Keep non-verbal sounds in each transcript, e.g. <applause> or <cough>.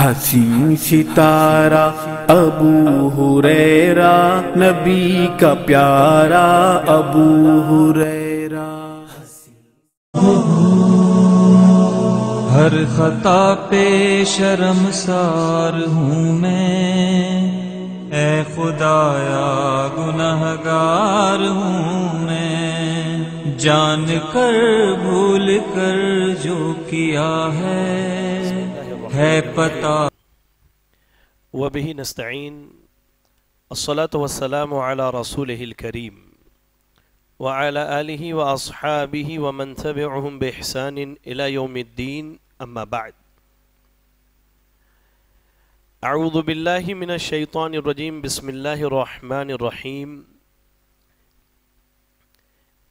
हसीन सितारा अबू हुरेरा नबी का प्यारा अबू हुरेरा हर खता पे शर्मसार हूँ मैं ए खुदाया गुनहगार हूँ मैं जान कर भूल कर जो किया है وبه نستعين الصلاة والسلام على رسوله الكريم وعلى آله وأصحابه ومن تبعهم بإحسان إلى يوم الدين أما بعد أعوذ بالله من الشيطان الرجيم بسم الله الرحمن الرحيم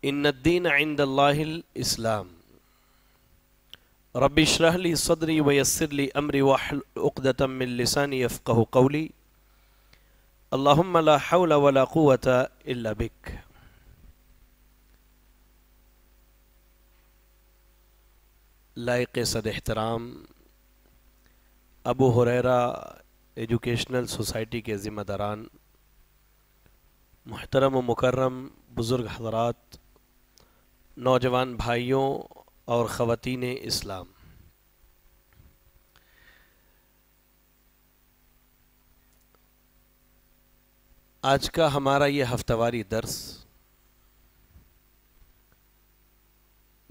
إن الدين عند الله الإسلام रबी शरहली सदरी वयसरली अमरी वाहतमिलसानी अफ़क़ कौली अल्लावत बिक लायक सद एहतराम अबू हुररा एजुकेशनल सोसाइटी के ज़िम्मेदारान महतरम मुकर्रम बुज़ुर्ग हजरात नौजवान भाइयों और ख़वान इस्लाम आज का हमारा ये हफ्तावारी दर्स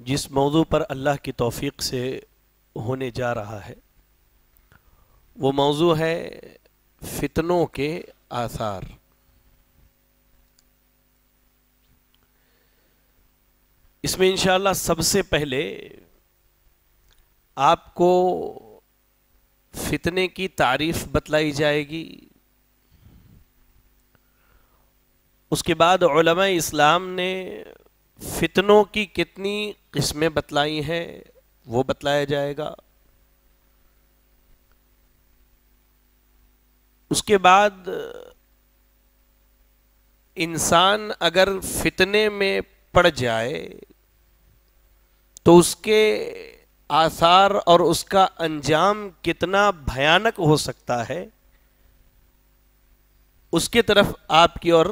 जिस मौजू पर अल्लाह की तौफीक से होने जा रहा है वो मौजू है फितनों के आसार इसमें इंशाल्लाह सबसे पहले आपको फितने की तारीफ बतलाई जाएगी उसके बाद इस्लाम ने फितनों की कितनी किस्में बतलाई हैं वो बतलाया जाएगा उसके बाद इंसान अगर फितने में पड़ जाए तो उसके आसार और उसका अंजाम कितना भयानक हो सकता है उसके तरफ आपकी और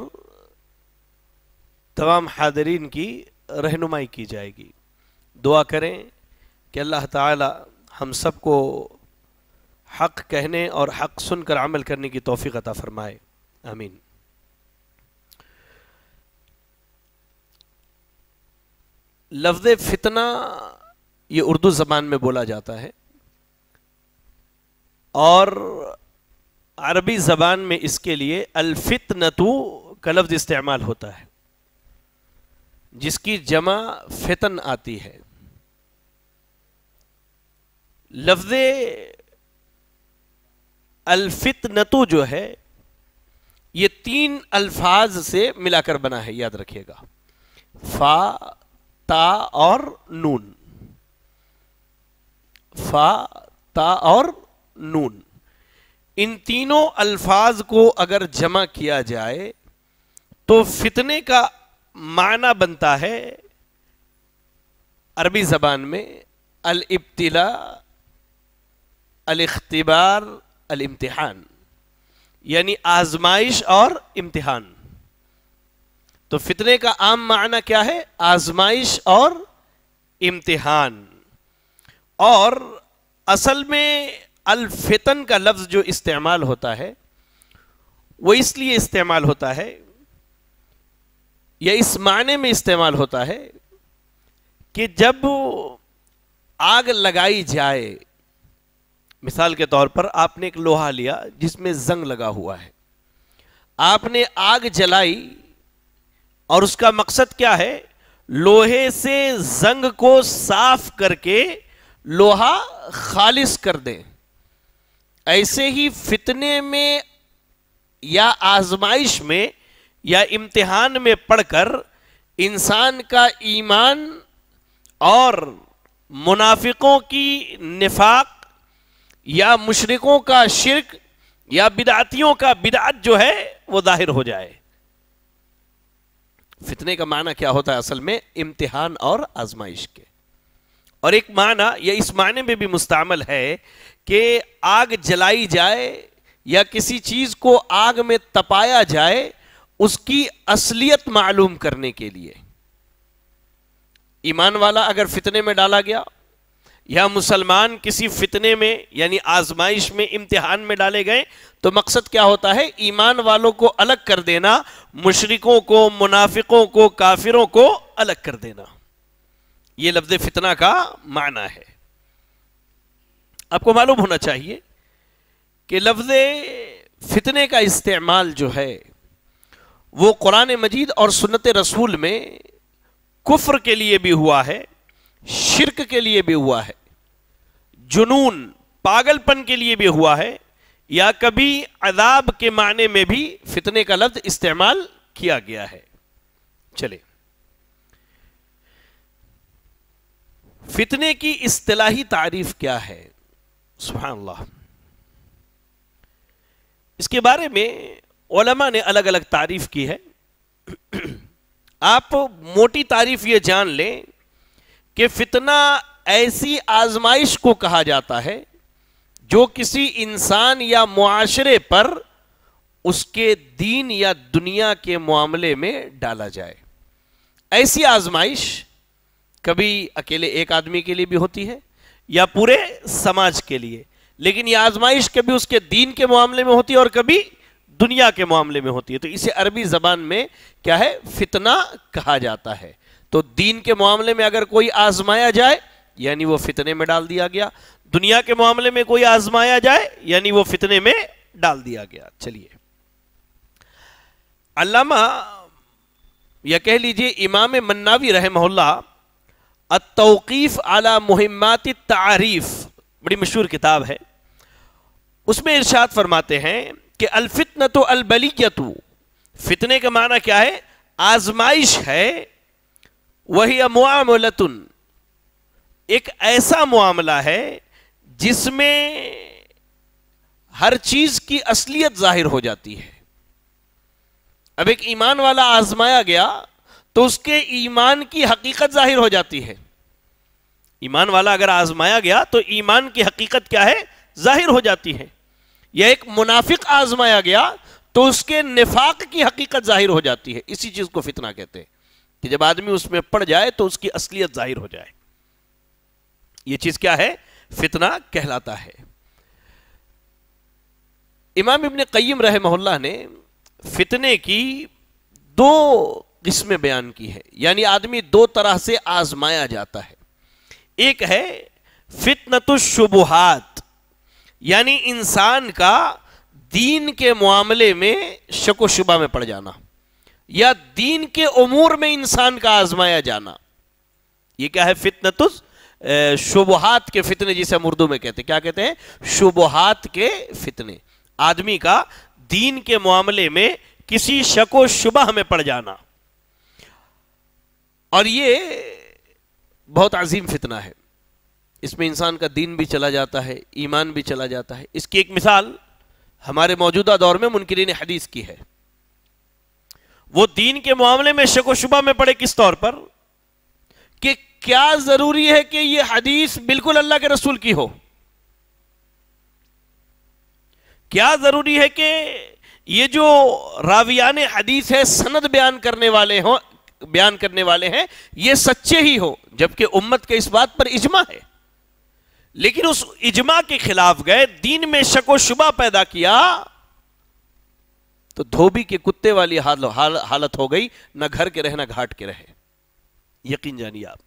तमाम हादरीन की रहनुमाई की जाएगी दुआ करें कि अल्लाह ताला हम सबको हक कहने और हक सुनकर अमल करने की तोफ़ी अता फ़रमाए अमीन लफ्ज़ फितना ये उर्दू ज़बान में बोला जाता है और अरबी ज़बान में इसके लिए नतु का लफ्ज़ इस्तेमाल होता है जिसकी जमा फितन आती है लफ्ज़ नतु जो है ये तीन अल्फाज से मिलाकर बना है याद रखिएगा फा ता और नून फा ता और नून इन तीनों अल्फाज को अगर जमा किया जाए तो फितने का माना बनता है अरबी जबान में अल इब्तिला अल इख्तिबार अल इम्तिहान यानी आजमाइश और इम्तिहान तो फितने का आम माना क्या है आजमाइश और इम्तिहान और असल में अलफितन का लफ्ज़ जो इस्तेमाल होता है वो इसलिए इस्तेमाल होता है या इस माने में इस्तेमाल होता है कि जब आग लगाई जाए मिसाल के तौर पर आपने एक लोहा लिया जिसमें जंग लगा हुआ है आपने आग जलाई और उसका मकसद क्या है लोहे से जंग को साफ करके लोहा खालिस कर दे ऐसे ही फितने में या आजमाइश में या इम्तिहान में पढ़कर इंसान का ईमान और मुनाफिकों की निफाक या मुशरकों का शिरक या बिदातियों का बिदात जो है वो जाहिर हो जाए फितने का माना क्या होता है असल में इम्तिहान और आजमाइश के और एक माना या इस माने में भी मुस्तमल है कि आग जलाई जाए या किसी चीज को आग में तपाया जाए उसकी असलियत मालूम करने के लिए ईमान वाला अगर फितने में डाला गया या मुसलमान किसी फितने में यानी आजमाइश में इम्तिहान में डाले गए तो मकसद क्या होता है ईमान वालों को अलग कर देना मुशरकों को मुनाफिकों को काफिरों को अलग कर देना यह लफ्ज फितना का माना है आपको मालूम होना चाहिए कि लफ्ज फितने का इस्तेमाल जो है वो कुरान मजीद और सुनत रसूल में कुफ्र के लिए भी हुआ है शिरक के लिए भी हुआ है जुनून पागलपन के लिए भी हुआ है या कभी अदाब के माने में भी फितने का लफ्ज इस्तेमाल किया गया है चले फितने की इस्तलाही तारीफ क्या है सुबह इसके बारे में ओलमा ने अलग अलग तारीफ की है <clears throat> आप मोटी तारीफ ये जान लें कि फितना ऐसी आजमाइश को कहा जाता है जो किसी इंसान या मुआशरे पर उसके दीन या दुनिया के मामले में डाला जाए ऐसी आजमाइश कभी अकेले एक आदमी के लिए भी होती है या पूरे समाज के लिए लेकिन यह आजमाइश कभी उसके दीन के मामले में होती है और कभी दुनिया के मामले में होती है तो इसे अरबी जबान में क्या है फितना कहा जाता है तो दीन के मामले में अगर कोई आजमाया जाए यानी वो फितने में डाल दिया गया दुनिया के मामले में कोई आजमाया जाए यानी वो फितने में डाल दिया गया चलिए अल्लामा या कह लीजिए इमाम मन्नावी रहमल्ला अतौकीफ़ आला मुहिमात तारीफ़ बड़ी मशहूर किताब है उसमें इर्शाद फरमाते हैं कि अलफितन तो अलबलीत फितने का माना क्या है आजमाइश है वही मुआमलतुन एक ऐसा मामला है जिसमें हर चीज की असलियत जाहिर हो जाती है अब एक ईमान वाला आजमाया गया तो उसके ईमान की हकीकत जाहिर हो जाती है ईमान वाला अगर आजमाया गया तो ईमान की हकीकत क्या है जाहिर हो जाती है या एक मुनाफिक आजमाया गया तो उसके निफाक की हकीकत जाहिर हो जाती है इसी चीज को फितना कहते हैं कि जब आदमी उसमें पड़ जाए तो उसकी असलियत जाहिर हो जाए यह चीज क्या है फितना कहलाता है इमाम इबन कईम मोहल्ला ने फितने की दो किस्में बयान की है यानी आदमी दो तरह से आजमाया जाता है एक है शुबुहात यानी इंसान का दीन के मामले में शको शुबा में पड़ जाना या दीन के उमूर में इंसान का आजमाया जाना यह क्या है फितनतुस शुबहात के फितने जिसे हम उर्दू में कहते हैं क्या कहते हैं शुबहात के फितने आदमी का दीन के मामले में किसी शको शुबह में पड़ जाना और ये बहुत अजीम फितना है इसमें इंसान का दीन भी चला जाता है ईमान भी चला जाता है इसकी एक मिसाल हमारे मौजूदा दौर में मुनकरीन हदीस की है वो दीन के मामले में शको शुबा में पड़े किस तौर पर कि क्या जरूरी है कि यह हदीस बिल्कुल अल्लाह के रसूल की हो क्या जरूरी है कि ये जो रावियान हदीस है सनद बयान करने वाले हो बयान करने वाले हैं ये सच्चे ही हो जबकि उम्मत के इस बात पर इजमा है लेकिन उस इजमा के खिलाफ गए दीन में शको शुबा पैदा किया तो धोबी के कुत्ते वाली हाल, हाल, हालत हो गई ना घर के रहना घाट के रहे यकीन जानिए आप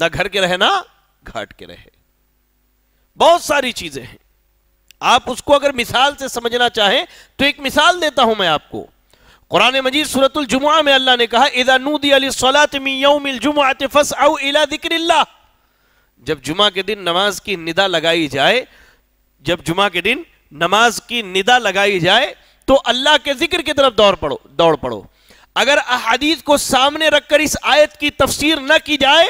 ना घर के रहना घाट के रहे बहुत सारी चीजें हैं आप उसको अगर मिसाल से समझना चाहें तो एक मिसाल देता हूं मैं आपको कुरान मजीद सूरतुल जुमा में अल्लाह ने कहा इदा नूदी अली सलातमिल फस आउ इला जब जुमा के दिन नमाज की निदा लगाई जाए जब जुमा के दिन नमाज की निदा लगाई जाए तो अल्लाह के जिक्र की तरफ दौड़ पड़ो दौड़ पड़ो अगर अहादीस को सामने रखकर इस आयत की तफसीर न की जाए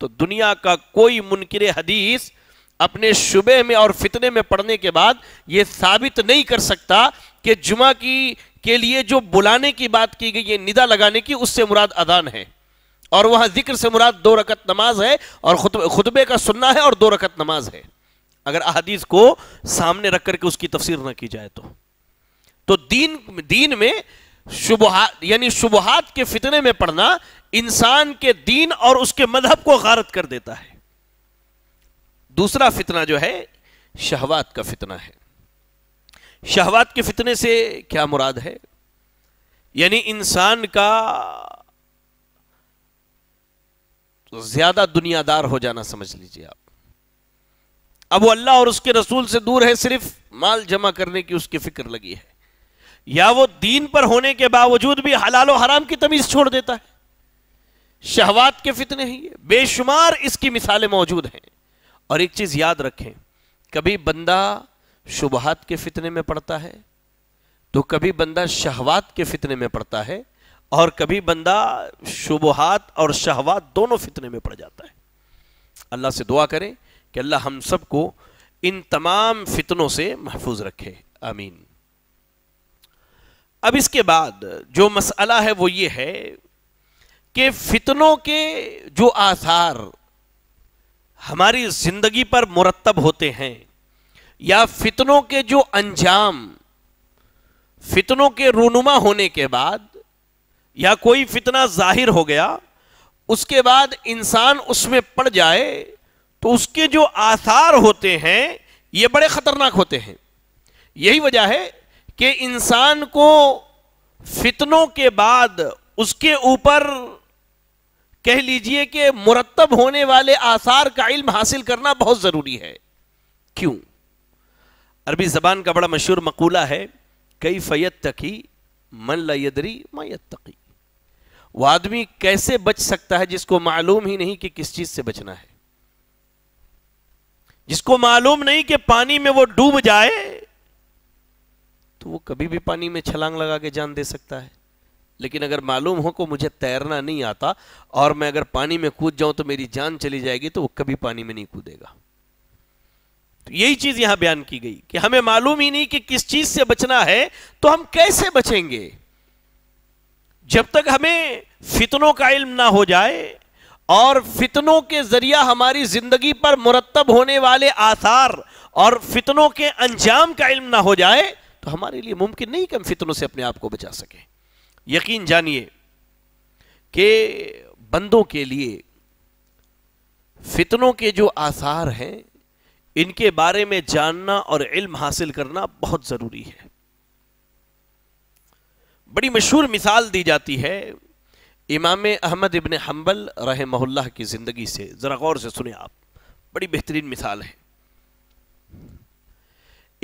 तो दुनिया का कोई मुनकर हदीस अपने शुबे में और फितने में पढ़ने के बाद यह साबित नहीं कर सकता कि जुमा की के लिए जो बुलाने की बात की गई है निदा लगाने की उससे मुराद अदान है और वहां जिक्र से मुराद दो रकत नमाज है और खुतबे का सुनना है और दो रकत नमाज है अगर अहदीस को सामने रखकर के उसकी तफसीर ना की जाए तो तो दीन दीन में शुबहा यानी शुबहात के फितने में पड़ना इंसान के दीन और उसके मजहब को गारत कर देता है दूसरा फितना जो है शहवात का फितना है शहवात के फितने से क्या मुराद है यानी इंसान का ज्यादा दुनियादार हो जाना समझ लीजिए आप अब वो अल्लाह और उसके रसूल से दूर है सिर्फ माल जमा करने की उसकी फिक्र लगी है या वो दीन पर होने के बावजूद भी हलाल और हराम की तमीज छोड़ देता है शहवात के फितने हैं ये बेशुमार इसकी मिसालें मौजूद हैं और एक चीज याद रखें कभी बंदा शुबहात के फितने में पड़ता है तो कभी बंदा शहवात के फितने में पड़ता है और कभी बंदा शुबहात और शहवात दोनों फितने में पड़ जाता है अल्लाह से दुआ करें कि अल्लाह हम सबको इन तमाम फितनों से महफूज रखे आमीन अब इसके बाद जो मसला है वो ये है कि फितनों के जो आसार हमारी जिंदगी पर मुरतब होते हैं या फितनों के जो अंजाम फितनों के रूनुमा होने के बाद या कोई फितना जाहिर हो गया उसके बाद इंसान उसमें पड़ जाए तो उसके जो आसार होते हैं ये बड़े खतरनाक होते हैं यही वजह है कि इंसान को फितनों के बाद उसके ऊपर कह लीजिए कि मुरतब होने वाले आसार का इल्म हासिल करना बहुत ज़रूरी है क्यों अरबी ज़बान का बड़ा मशहूर मकूला है कई फ़ैत तकी मन लदरी मैत तकी वह आदमी कैसे बच सकता है जिसको मालूम ही नहीं कि किस चीज़ से बचना है जिसको मालूम नहीं कि पानी में वो डूब जाए तो वो कभी भी पानी में छलांग लगा के जान दे सकता है लेकिन अगर मालूम हो को मुझे तैरना नहीं आता और मैं अगर पानी में कूद जाऊं तो मेरी जान चली जाएगी तो वो कभी पानी में नहीं कूदेगा तो यही चीज यहां बयान की गई कि हमें मालूम ही नहीं कि किस चीज से बचना है तो हम कैसे बचेंगे जब तक हमें फितनों का इल्म ना हो जाए और फितनों के जरिया हमारी जिंदगी पर मुरतब होने वाले आसार और फितनों के अंजाम का इल्म ना हो जाए तो हमारे लिए मुमकिन नहीं कि हम फितनों से अपने आप को बचा सकें यकीन जानिए कि बंदों के लिए फितनों के जो आसार हैं इनके बारे में जानना और इल्म हासिल करना बहुत ज़रूरी है बड़ी मशहूर मिसाल दी जाती है इमाम अहमद इबन हम्बल रहमल्ला की ज़िंदगी से ज़रा गौर से सुने आप बड़ी बेहतरीन मिसाल है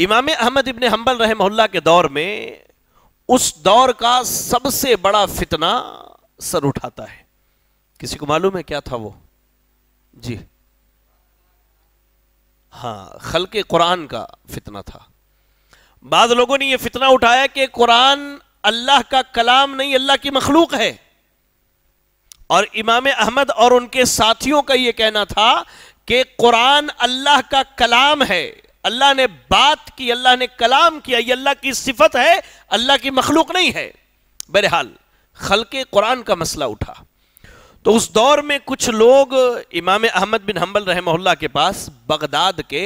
इमाम अहमद इबन हम्बल रहे मोहल्ला के दौर में उस दौर का सबसे बड़ा फितना सर उठाता है किसी को मालूम है क्या था वो जी हाँ खल के कुरान का फितना था बाद लोगों ने यह फितना उठाया कि कुरान अल्लाह का कलाम नहीं अल्लाह की मखलूक है और इमाम अहमद और उनके साथियों का यह कहना था कि कुरान अल्लाह का कलाम है अल्लाह ने बात की अल्लाह ने कलाम किया ये अल्लाह की सिफत है अल्लाह की मखलूक नहीं है बहरहाल खल के कुरान का मसला उठा तो उस दौर में कुछ लोग इमाम अहमद बिन हम्बल रहमल्ला के पास बगदाद के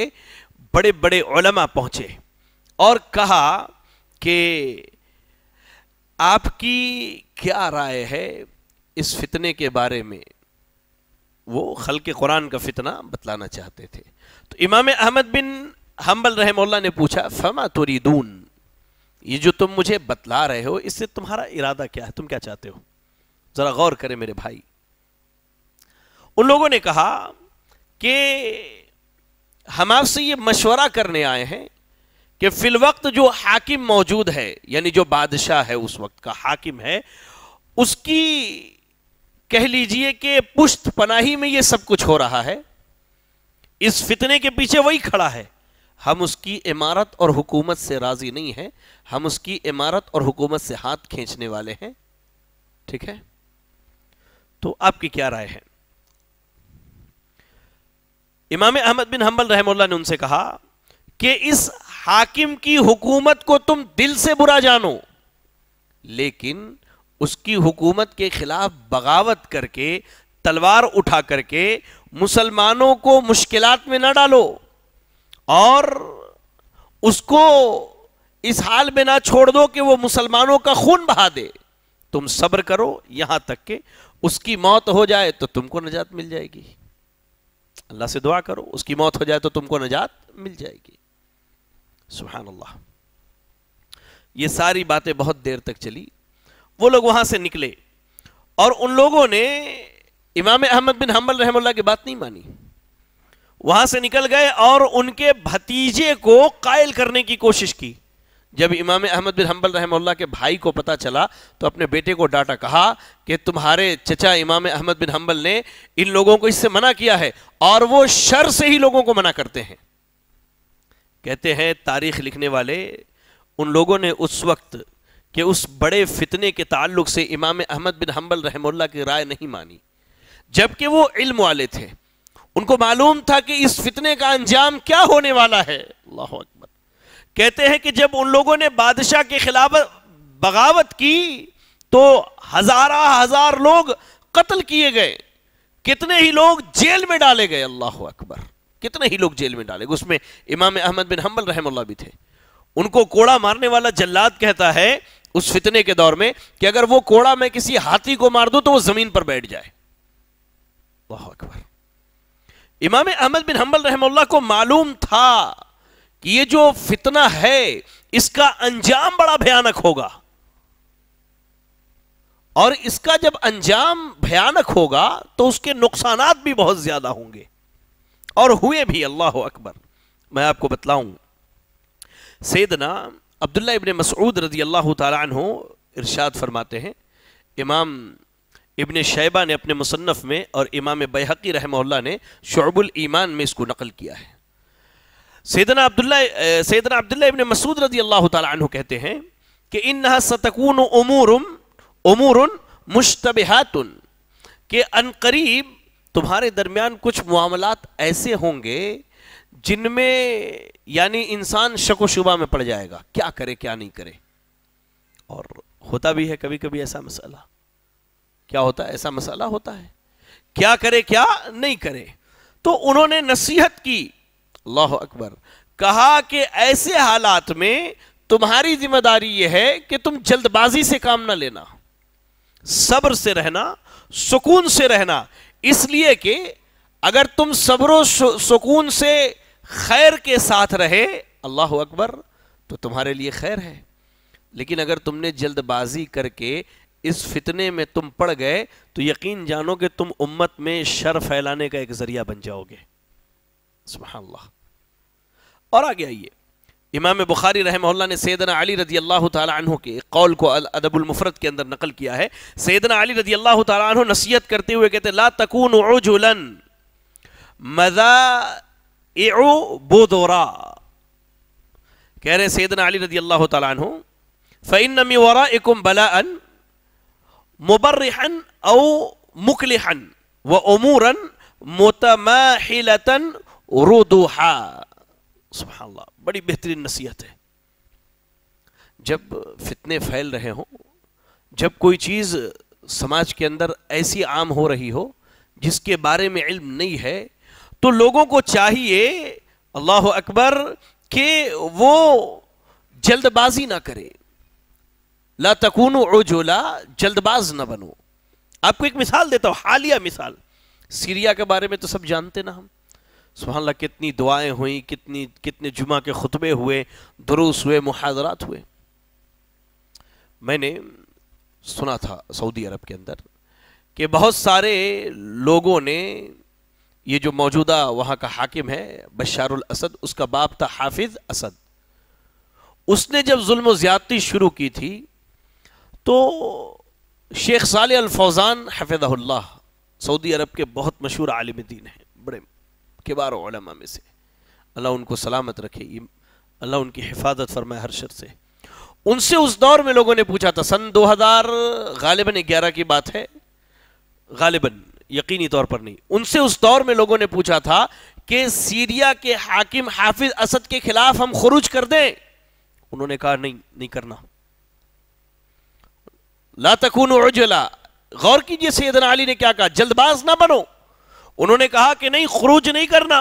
बड़े बड़े ओलमा पहुंचे और कहा कि आपकी क्या राय है इस फितने के बारे में वो खल के कुरान का फितना बतलाना चाहते थे तो इमाम अहमद बिन हम्बल रहमोल्ला ने पूछा फमा दून ये जो तुम मुझे बतला रहे हो इससे तुम्हारा इरादा क्या है तुम क्या चाहते हो जरा गौर करें मेरे भाई उन लोगों ने कहा कि हम आपसे ये मशवरा करने आए हैं कि फिल वक्त जो हाकिम मौजूद है यानी जो बादशाह है उस वक्त का हाकिम है उसकी कह लीजिए कि पुश्त पनाही में ये सब कुछ हो रहा है इस फितने के पीछे वही खड़ा है हम उसकी इमारत और हुकूमत से राज़ी नहीं हैं हम उसकी इमारत और हुकूमत से हाथ खींचने वाले हैं ठीक है तो आपकी क्या राय है इमाम अहमद बिन हम्बल रहमुल्ला ने उनसे कहा कि इस हाकिम की हुकूमत को तुम दिल से बुरा जानो लेकिन उसकी हुकूमत के खिलाफ बगावत करके तलवार उठा करके मुसलमानों को मुश्किलात में ना डालो और उसको इस हाल में ना छोड़ दो कि वो मुसलमानों का खून बहा दे तुम सब्र करो यहां तक के उसकी मौत हो जाए तो तुमको नजात मिल जाएगी अल्लाह से दुआ करो उसकी मौत हो जाए तो तुमको नजात मिल जाएगी सुबह ये सारी बातें बहुत देर तक चली वो लोग वहां से निकले और उन लोगों ने इमाम अहमद बिन हम्बल रहमुल्ला की बात नहीं मानी वहां से निकल गए और उनके भतीजे को कायल करने की कोशिश की जब इमाम अहमद बिन हम्बल रहमल्ला के भाई को पता चला तो अपने बेटे को डांटा कहा कि तुम्हारे चचा इमाम अहमद बिन हम्बल ने इन लोगों को इससे मना किया है और वो शर से ही लोगों को मना करते हैं कहते हैं तारीख लिखने वाले उन लोगों ने उस वक्त के उस बड़े फितने के ताल्लुक से इमाम अहमद बिन हम्बल रहमल्ला की राय नहीं मानी जबकि वो इल्म वाले थे उनको मालूम था कि इस फितने का अंजाम क्या होने वाला है अल्लाह अकबर कहते हैं कि जब उन लोगों ने बादशाह के खिलाफ बगावत की तो हजारा हजार लोग कत्ल किए गए कितने ही लोग जेल में डाले गए अल्लाह अकबर कितने ही लोग जेल में डाले गए उसमें इमाम अहमद बिन हम्बल रहमल्ला भी थे उनको कोड़ा मारने वाला जल्लाद कहता है उस फितने के दौर में कि अगर वो कोड़ा मैं किसी हाथी को मार दू तो वो जमीन पर बैठ जाए अल्लाह अकबर इमाम अहमद बिन हम्बल रहमल्ला को मालूम था कि ये जो फितना है इसका अंजाम बड़ा भयानक होगा और इसका जब अंजाम भयानक होगा तो उसके नुकसान भी बहुत ज्यादा होंगे और हुए भी अल्लाह अकबर मैं आपको बतलाऊं सेदना अब्दुल्ला इबन मसऊद रजी अल्लाह तु इर्शाद फरमाते हैं इमाम इबन शैबा ने अपने मुसन्फ़ में और इमाम बैहकी रहमल्ला ने शबुल ईमान में इसको नकल किया है सैदना अब्दुल्ला सैदना अब्दुल्ला इबन मसूद रजी अल्लाह तु कहते हैं कि इन सतकून उमूर उमूरुन मुश्तबहातुन के अनकरीब तुम्हारे दरमियान कुछ मामलात ऐसे होंगे जिनमें यानी इंसान शक शुबा में पड़ जाएगा क्या करे क्या नहीं करे और होता भी है कभी कभी ऐसा मसला क्या होता है ऐसा मसाला होता है क्या करे क्या नहीं करे तो उन्होंने नसीहत की अल्लाह अकबर कहा कि ऐसे हालात में तुम्हारी जिम्मेदारी यह है कि तुम जल्दबाजी से काम ना लेना सब्र से रहना सुकून से रहना इसलिए कि अगर तुम सब्र सुकून से खैर के साथ रहे अल्लाह अकबर तो तुम्हारे लिए खैर है लेकिन अगर तुमने जल्दबाजी करके इस फितने में तुम पड़ गए तो यकीन जानो कि तुम उम्मत में शर फैलाने का एक जरिया बन जाओगे और आगे आइए इमाम बुखारी रहमल्ला ने सैदना अली रजी अल्लाह तु के कौल को अदबुलमफरत के अंदर नकल किया है सैदना अली रजी अल्लाह तु नसीहत करते हुए कहते ला तकून उजुलन मजा एओ बोदोरा कह रहे सैदना अली रजी अल्लाह तु फ़ैन वरा इकुम बला मुबर्रहन औ मुकलहन व उमूरन मुतमाहिलतन रुदुहा सुबह बड़ी बेहतरीन नसीहत है जब फितने फैल रहे हों जब कोई चीज़ समाज के अंदर ऐसी आम हो रही हो जिसके बारे में इल्म नहीं है तो लोगों को चाहिए अल्लाह अकबर कि वो जल्दबाजी ना करें ला तकून जल्दबाज ना बनो आपको एक मिसाल देता हूँ हालिया मिसाल सीरिया के बारे में तो सब जानते ना हम सुबहानला कितनी दुआएं हुई कितनी कितने जुमा के खुतबे हुए दुरूस हुए मुहाजरात हुए मैंने सुना था सऊदी अरब के अंदर कि बहुत सारे लोगों ने ये जो मौजूदा वहां का हाकिम है बशारुल असद उसका बाप था हाफिज असद उसने जब जुल्म ज़्यादती शुरू की थी तो शेख साल अलफौज़ान हफ़िदहुल्ला सऊदी अरब के बहुत मशहूर आलिम दीन हैं बड़े किबारा में से अल्लाह उनको सलामत रखे अल्लाह उनकी हिफाजत फरमाए हर शर से उनसे उस दौर में लोगों ने पूछा था सन 2000 गालिबन ग्यारह की बात है गालिबन यकीनी तौर पर नहीं उनसे उस दौर में लोगों ने पूछा था कि सीरिया के हाकिम हाफिज असद के खिलाफ हम खरूज कर दें उन्होंने कहा नहीं नहीं करना लातकून उजला गौर कीजिए सैदना अली ने क्या कहा जल्दबाज ना बनो उन्होंने कहा कि नहीं खरूज नहीं करना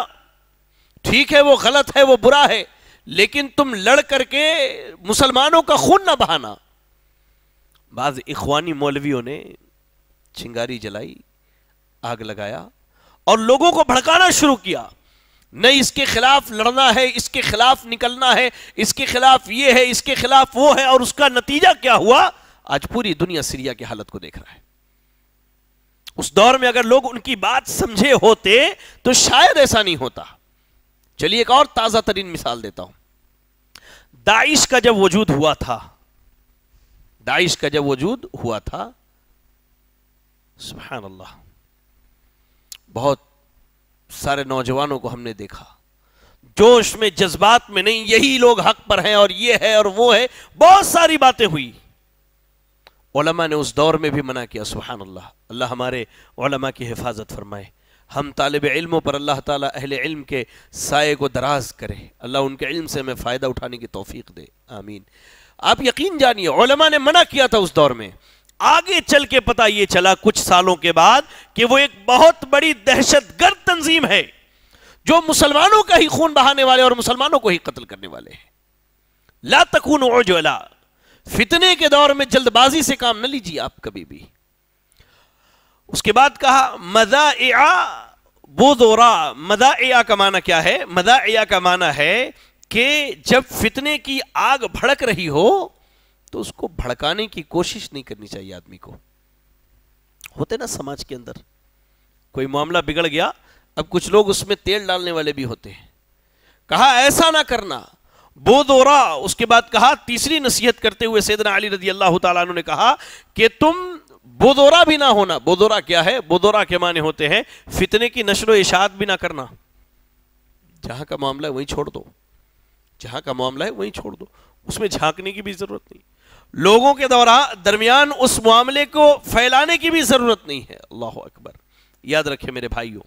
ठीक है वो गलत है वो बुरा है लेकिन तुम लड़ करके मुसलमानों का खून ना बहाना बाज इखवानी मौलवियों ने चिंगारी जलाई आग लगाया और लोगों को भड़काना शुरू किया नहीं इसके खिलाफ लड़ना है इसके खिलाफ निकलना है इसके खिलाफ ये है इसके खिलाफ वो है और उसका नतीजा क्या हुआ आज पूरी दुनिया सीरिया की हालत को देख रहा है उस दौर में अगर लोग उनकी बात समझे होते तो शायद ऐसा नहीं होता चलिए एक और ताजा तरीन मिसाल देता हूं दाइश का जब वजूद हुआ था दाइश का जब वजूद हुआ था सुबह अल्लाह बहुत सारे नौजवानों को हमने देखा जोश में जज्बात में नहीं यही लोग हक पर हैं और ये है और वो है बहुत सारी बातें हुई उलमा ने उस दौर में भी मना किया सुबहान अल्लाह अल्लाह हमारे उलमा की हिफाजत फरमाए हम तालब इल्मों पर अल्लाह ताला अहले इल्म के साय को दराज करे अल्लाह उनके इल्म से हमें फ़ायदा उठाने की तोफ़ीक दे आमीन आप यकीन जानिए उलमा ने मना किया था उस दौर में आगे चल के पता ये चला कुछ सालों के बाद कि वो एक बहुत बड़ी दहशत गर्द तंजीम है जो मुसलमानों का ही खून बहाने वाले और मुसलमानों को ही कत्ल करने वाले हैं ला तकून ओजला फितने के दौर में जल्दबाजी से काम न लीजिए आप कभी भी उसके बाद कहा मदा एआ वो दौरा मदा एआ का माना क्या है मदा ए का माना है कि जब फितने की आग भड़क रही हो तो उसको भड़काने की कोशिश नहीं करनी चाहिए आदमी को होते ना समाज के अंदर कोई मामला बिगड़ गया अब कुछ लोग उसमें तेल डालने वाले भी होते हैं कहा ऐसा ना करना बो दौरा उसके बाद कहा तीसरी नसीहत करते हुए सैदना अली रजी अल्लाह तु ने कहा कि तुम बोदोरा भी ना होना बोदोरा क्या है बोदोरा के माने होते हैं फितने की नशर इशात भी ना करना जहां का मामला है वहीं छोड़ दो जहां का मामला है वहीं छोड़ दो उसमें झांकने की भी जरूरत नहीं लोगों के दौरा दरमियान उस मामले को फैलाने की भी जरूरत नहीं है अल्लाह अकबर याद रखे मेरे भाइयों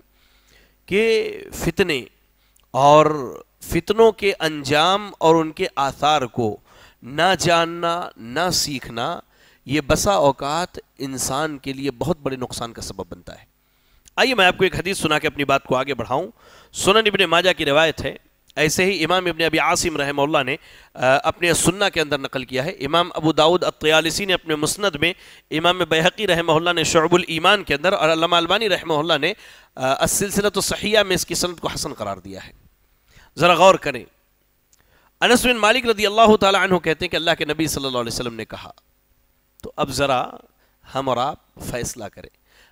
के फितने और फितनों के अंजाम और उनके आसार को ना जानना ना सीखना ये बसा औकात इंसान के लिए बहुत बड़े नुकसान का सबब बनता है आइए मैं आपको एक हदीस सुना के अपनी बात को आगे बढ़ाऊं सुनन इबन माजा की रिवायत है ऐसे ही इमाम इबन अबी आसिम रहमल्ला ने अपने सुन्ना के अंदर नकल किया है इमाम अबू दाऊद अत्यालिसी ने अपने मुस्ंद में इमाम बहकी रहमल्ला ने शबुल ईमान के अंदर और अलमा अलबानी रहमल्ला ने असिलसिलत सहिया में इसकी सनत को हसन करार दिया है ज़रा गौर करें अनस बिन मालिक रदी अल्लाह तु कहते हैं कि अल्लाह के नबी सल्लल्लाहु अलैहि वसल्लम ने कहा तो अब ज़रा हम और आप फैसला करें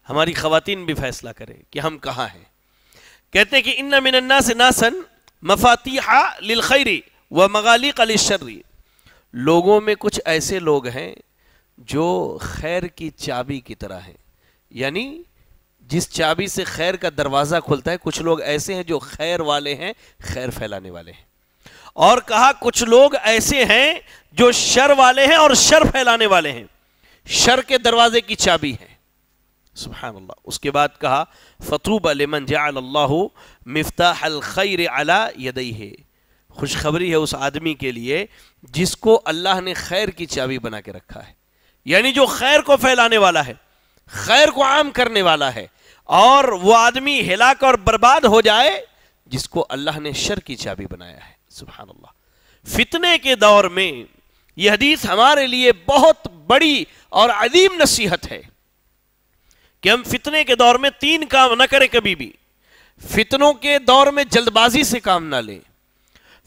हमारी खातिन भी फैसला करें कि हम कहाँ हैं कहते हैं कि इन मिनन्ना से नासन मफाती लिलखैरी व मगाली कलशर्री लोगों में कुछ ऐसे लोग हैं जो खैर की चाबी की तरह हैं यानी जिस चाबी से खैर का दरवाज़ा खुलता है कुछ लोग ऐसे हैं जो खैर वाले हैं खैर फैलाने वाले हैं और कहा कुछ लोग ऐसे हैं जो शर वाले हैं और शर फैलाने वाले हैं शर के दरवाजे की चाबी है सुबह उसके बाद कहा फ़तूब लेमन जाल्लाह मफ्ताह खैर अला यदई है खुशखबरी है उस आदमी के लिए जिसको अल्लाह ने खैर की चाबी बना के रखा है यानी जो खैर को फैलाने वाला है खैर को आम करने वाला है और वो आदमी हिलाकर और बर्बाद हो जाए जिसको अल्लाह ने शर की चाबी बनाया है सुबह अल्लाह फितने के दौर में यह हदीस हमारे लिए बहुत बड़ी और अजीम नसीहत है कि हम फितने के दौर में तीन काम ना करें कभी भी फितनों के दौर में जल्दबाजी से काम ना लें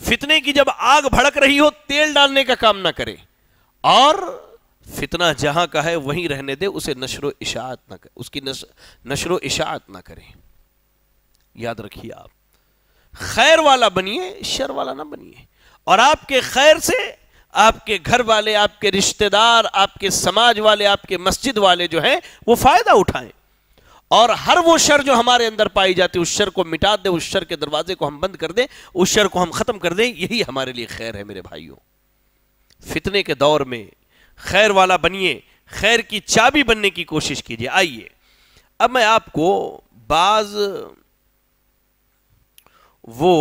फितने की जब आग भड़क रही हो तेल डालने का काम ना करें और फितना जहां का है वहीं रहने दे उसे नशर इशात ना कर उसकी नशरो इशात ना करें याद रखिए आप खैर वाला बनिए शर वाला ना बनिए और आपके खैर से आपके घर वाले आपके रिश्तेदार आपके समाज वाले आपके मस्जिद वाले जो हैं वो फ़ायदा उठाएं और हर वो शर जो हमारे अंदर पाई जाती है उस शर को मिटा दे उस शर के दरवाजे को हम बंद कर दें उस शर को हम ख़त्म कर दें यही हमारे लिए खैर है मेरे भाइयों फितने के दौर में खैर वाला बनिए खैर की चाबी बनने की कोशिश कीजिए आइए अब मैं आपको बाज वो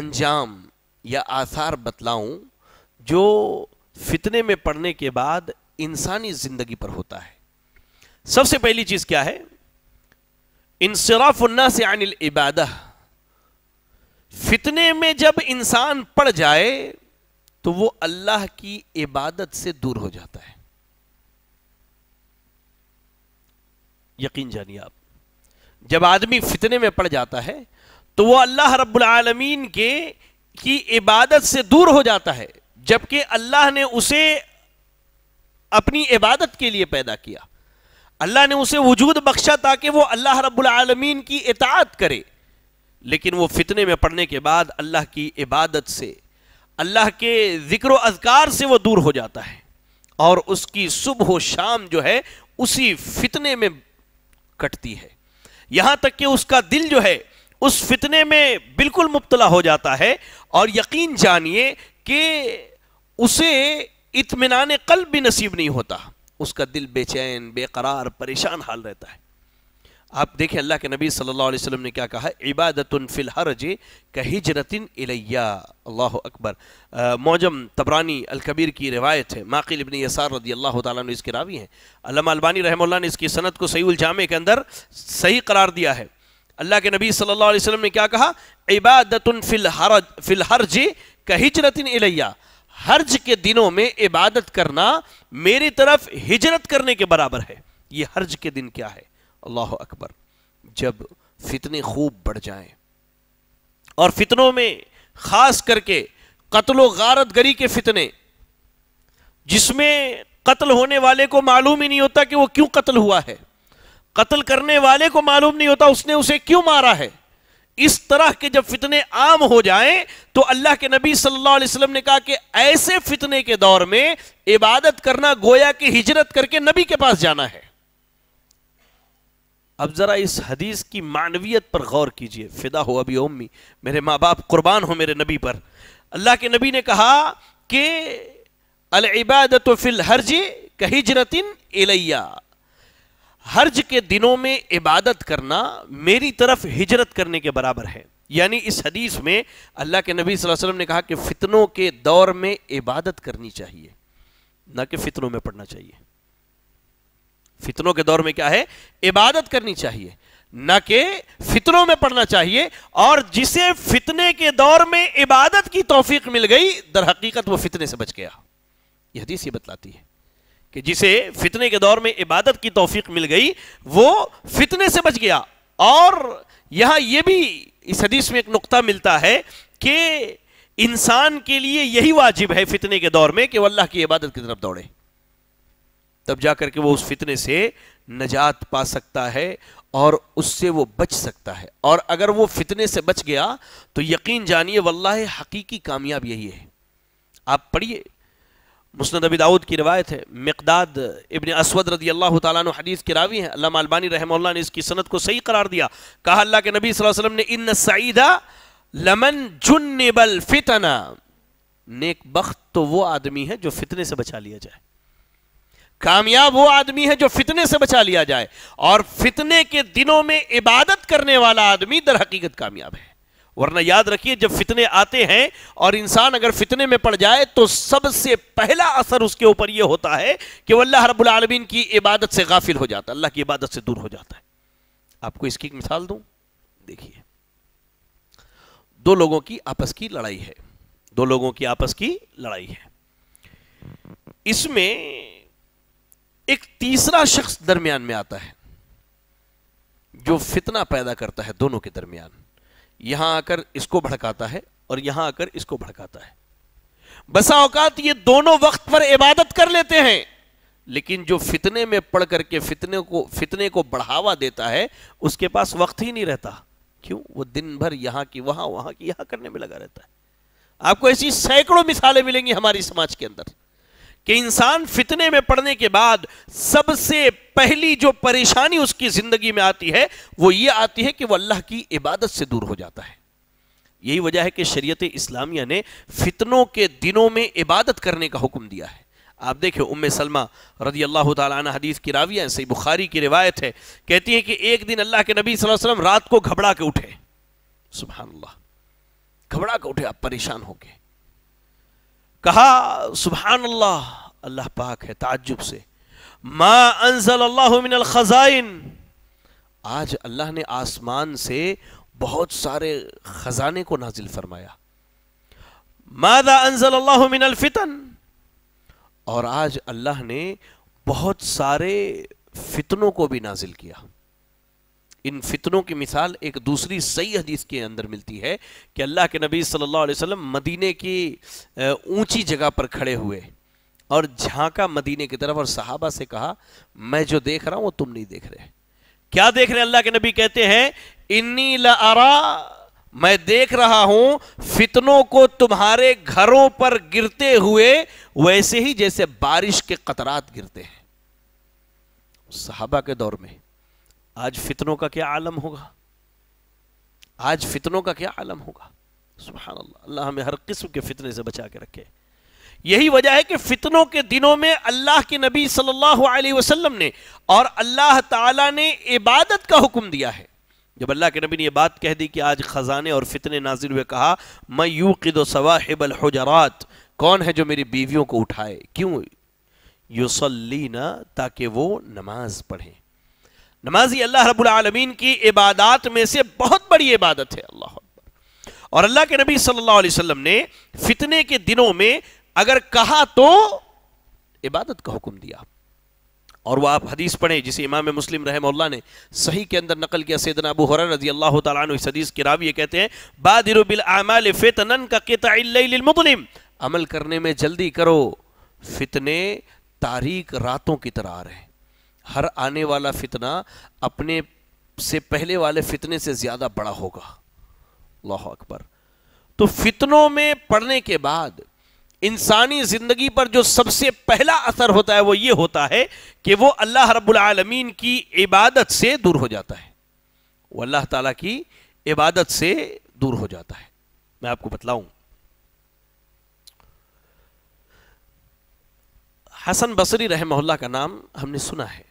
अंजाम या आसार बतलाऊं जो फितने में पड़ने के बाद इंसानी जिंदगी पर होता है सबसे पहली चीज क्या है इंसराफुन्ना से अनिल इबादह फितने में जब इंसान पड़ जाए तो वो अल्लाह की इबादत से दूर हो जाता है यकीन जानिए आप जब आदमी फितने में पड़ जाता है तो वो अल्लाह रब्बुल आलमीन के की इबादत से दूर हो जाता है जबकि अल्लाह ने उसे अपनी इबादत के लिए पैदा किया अल्लाह ने उसे वजूद बख्शा ताकि वो अल्लाह रब्बुल आलमीन की इतात करे लेकिन वो फितने में पड़ने के बाद अल्लाह की इबादत से अल्लाह के ज़िक्र अजकार से वो दूर हो जाता है और उसकी सुबह शाम जो है उसी फितने में कटती है यहां तक कि उसका दिल जो है उस फितने में बिल्कुल मुबतला हो जाता है और यकीन जानिए कि उसे इतमान कल भी नसीब नहीं होता उसका दिल बेचैन बेकरार परेशान हाल रहता है आप देखिए अल्लाह के नबी सल्लल्लाहु अलैहि वसल्लम ने क्या कहा इबादत फिल हरज कहजरतिन इलैया अल्लाह अकबर मौजम तबरानी अलकबीर की रिवायत है माकिल इबन यसार रदी अल्लाह ताला ने इसके रावी हैं अल्लाह अलबानी रहमुल्ला ने इसकी सनत को सही जामे के अंदर सही करार दिया है अल्लाह के नबी सल्लल्लाहु अलैहि वसल्लम ने क्या कहा इबादत फिल हरज फिल हरज कहजरतिन इलैया हर्ज के दिनों में इबादत करना मेरी तरफ हिजरत करने के बराबर है ये हर्ज के दिन क्या है अल्लाह अकबर जब फितने खूब बढ़ जाएं और फितनों में खास करके कत्ल गारत गरी के फितने जिसमें कत्ल होने वाले को मालूम ही नहीं होता कि वो क्यों कत्ल हुआ है कत्ल करने वाले को मालूम नहीं होता उसने उसे क्यों मारा है इस तरह के जब फितने आम हो जाएं तो अल्लाह के नबी सल्लल्लाहु अलैहि वसल्लम ने कहा कि ऐसे फितने के दौर में इबादत करना गोया की हिजरत करके नबी के पास जाना है अब ज़रा इस हदीस की मानवीत पर गौर कीजिए फ़िदा हो अभी उम्मी मेरे माँ बाप कुर्बान हो मेरे नबी पर अल्लाह के नबी ने कहा कि इबादत फ़िल हर्ज कहजरतिन एलैया हर्ज के दिनों में इबादत करना मेरी तरफ हिजरत करने के बराबर है यानी इस हदीस में अल्लाह के नबी वसल्लम ने कहा कि फ़ितनों के दौर में इबादत करनी चाहिए ना कि फ़ितनों में पढ़ना चाहिए फितनों के दौर में क्या है इबादत करनी चाहिए न के फितनों में पढ़ना चाहिए और जिसे फितने के दौर में इबादत की तोफीक मिल गई दर हकीकत वह फितने से बच गया यह हदीस ये बतलाती है कि जिसे फितने के दौर में इबादत की तोफीक मिल गई वो फितने से बच गया और यह यह भी इस हदीस में एक नुकता मिलता है कि इंसान के लिए यही वाजिब है फितने के दौर में कि वह अल्लाह की इबादत की तरफ दौड़े तब जा करके वो उस फितने से नजात पा सकता है और उससे वो बच सकता है और अगर वो फितने से बच गया तो यकीन जानिए वल्ला हकीकी कामयाब यही है आप पढ़िए मुस्ंद अबी दाऊद की रवायत है मकदाद इबन असवद रदी अल्लाह तदीस हदीस के रावी हैं अल्लाह अलबानी रहमल्ला ने इसकी सनत को सही करार दिया कहा अल्लाह के नबी वसल्लम ने इन सईदा लमन जुन्नबल फितना नेक बख्त तो वो आदमी है जो फितने से बचा लिया जाए कामयाब वो आदमी है जो फितने से बचा लिया जाए और फितने के दिनों में इबादत करने वाला आदमी दर हकीकत कामयाब है वरना याद रखिए जब फितने आते हैं और इंसान अगर फितने में पड़ जाए तो सबसे पहला असर उसके ऊपर यह होता है कि वल्लाह रब्बुल आलमीन की इबादत से गाफिल हो जाता है अल्लाह की इबादत से दूर हो जाता है आपको इसकी एक मिसाल दूं देखिए दो लोगों की आपस की लड़ाई है दो लोगों की आपस की लड़ाई है इसमें एक तीसरा शख्स दरमियान में आता है जो फितना पैदा करता है दोनों के दरमियान यहां आकर इसको भड़काता है और यहां आकर इसको भड़काता है बसा औकात ये दोनों वक्त पर इबादत कर लेते हैं लेकिन जो फितने में पढ़ करके फितने को फितने को बढ़ावा देता है उसके पास वक्त ही नहीं रहता क्यों वो दिन भर यहां की वहां वहां की यहां करने में लगा रहता है आपको ऐसी सैकड़ों मिसालें मिलेंगी हमारी समाज के अंदर कि इंसान फितने में पड़ने के बाद सबसे पहली जो परेशानी उसकी जिंदगी में आती है वो ये आती है कि वह अल्लाह की इबादत से दूर हो जाता है यही वजह है कि शरीयत इस्लामिया ने फितनों के दिनों में इबादत करने का हुक्म दिया है आप देखें उम्मे सलमा रदी अल्लाह तदीस हदीस की राविया सही बुखारी की रिवायत है कहती है कि एक दिन अल्लाह के नबी वसल्लम रात को घबरा के उठे सुबह घबरा के उठे आप परेशान हो गए कहा सुबहान अल्लाह अल्लाह पाक है ताजुब से मा आज अल्लाह ने आसमान से बहुत सारे खजाने को नाजिल फरमाया मादा अनजल मिनल फितन और आज अल्लाह ने बहुत सारे फितनों को भी नाजिल किया इन फितनों की मिसाल एक दूसरी सही हदीस के अंदर मिलती है कि अल्लाह के नबी सल्लल्लाहु अलैहि वसल्लम मदीने की ऊंची जगह पर खड़े हुए और झांका मदीने की तरफ और साहबा से कहा मैं जो देख रहा हूं वो तुम नहीं देख रहे क्या देख रहे अल्लाह के नबी कहते हैं इन्नी लरा मैं देख रहा हूं फितनों को तुम्हारे घरों पर गिरते हुए वैसे ही जैसे बारिश के कतरात गिरते हैं साहबा के दौर में आज फितनों का क्या आलम होगा आज फितनों का क्या आलम होगा सुबह अल्लाह हमें हर किस्म के फितने से बचा के रखे यही वजह है कि फितनों के दिनों में अल्लाह के नबी सल्लल्लाहु अलैहि वसल्लम ने और अल्लाह ताला ने इबादत का हुक्म दिया है जब अल्लाह के नबी ने यह बात कह दी कि आज ख़जाने और फितने नाजिल हुए कहा मैं यू किद सवाहिबलहजरात कौन है जो मेरी बीवियों को उठाए क्यों यूसली ना ताकि वो नमाज पढ़ें नमाजी अल्लाह आलमीन की इबादत में से बहुत बड़ी इबादत है अल्लाह और अल्लाह के नबी सल्लल्लाहु अलैहि वसल्लम ने फितने के दिनों में अगर कहा तो इबादत का हुक्म दिया और वह आप हदीस पढ़े जिसे इमाम मुस्लिम रहमल्ला ने सही के अंदर नकल किया सैदना अबू हुरैरा रजी अल्लाह तआला इस हदीस के रावी कहते हैं बादिर बिल आमाल फितनन का अमल करने में जल्दी करो फितने तारीख रातों की तरह आ रहे हैं हर आने वाला फितना अपने से पहले वाले फितने से ज़्यादा बड़ा होगा अल्लाह अकबर तो फितनों में पढ़ने के बाद इंसानी ज़िंदगी पर जो सबसे पहला असर होता है वो ये होता है कि वो अल्लाह रब्बुल रबालमीन की इबादत से दूर हो जाता है वो अल्लाह ताला की इबादत से दूर हो जाता है मैं आपको बतलाऊं हसन बसरी रहमल्ला का नाम हमने सुना है